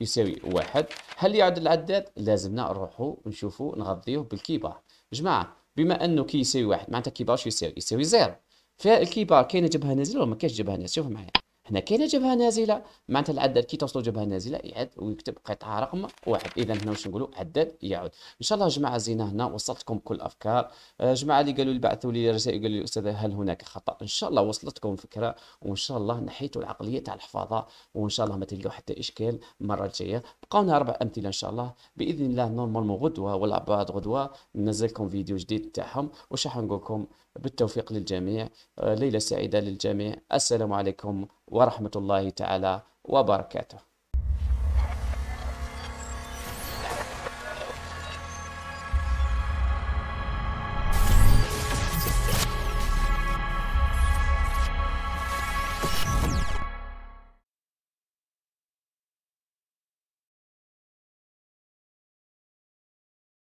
يساوي واحد هل يعد العداد لازمنا نروحو نشوفو نغذيه بالكيبار جماعه بما انه كي يساوي واحد معناتها كيبار شو يساوي يساوي زيرو فالكيبار كاينه جبهه نازله وما كاينش جبهه نازله شوفوا معايا هنا كاينه جبهه نازله معناتها العدد كي توصلوا جبهه نازله يعد ويكتب قطعه رقم واحد اذا هنا واش نقولوا عدد يعود ان شاء الله يا جماعه زينا هنا وصلتكم كل الافكار آه، جماعه اللي قالوا لي بعثوا لي رسائل قالوا لي استاذ هل هناك خطا ان شاء الله وصلتكم فكره وان شاء الله نحيتوا العقليه تاع الحفاظه وان شاء الله ما تلقاو حتى اشكال المره الجايه بقاونا اربع امثله ان شاء الله باذن الله نورمالمون غدوه ولا بعد غدوه ننزلكم فيديو جديد تاعهم وش راح نقول لكم بالتوفيق للجميع آه، ليلة سعيدة للجميع السلام عليكم ورحمة الله تعالى وبركاته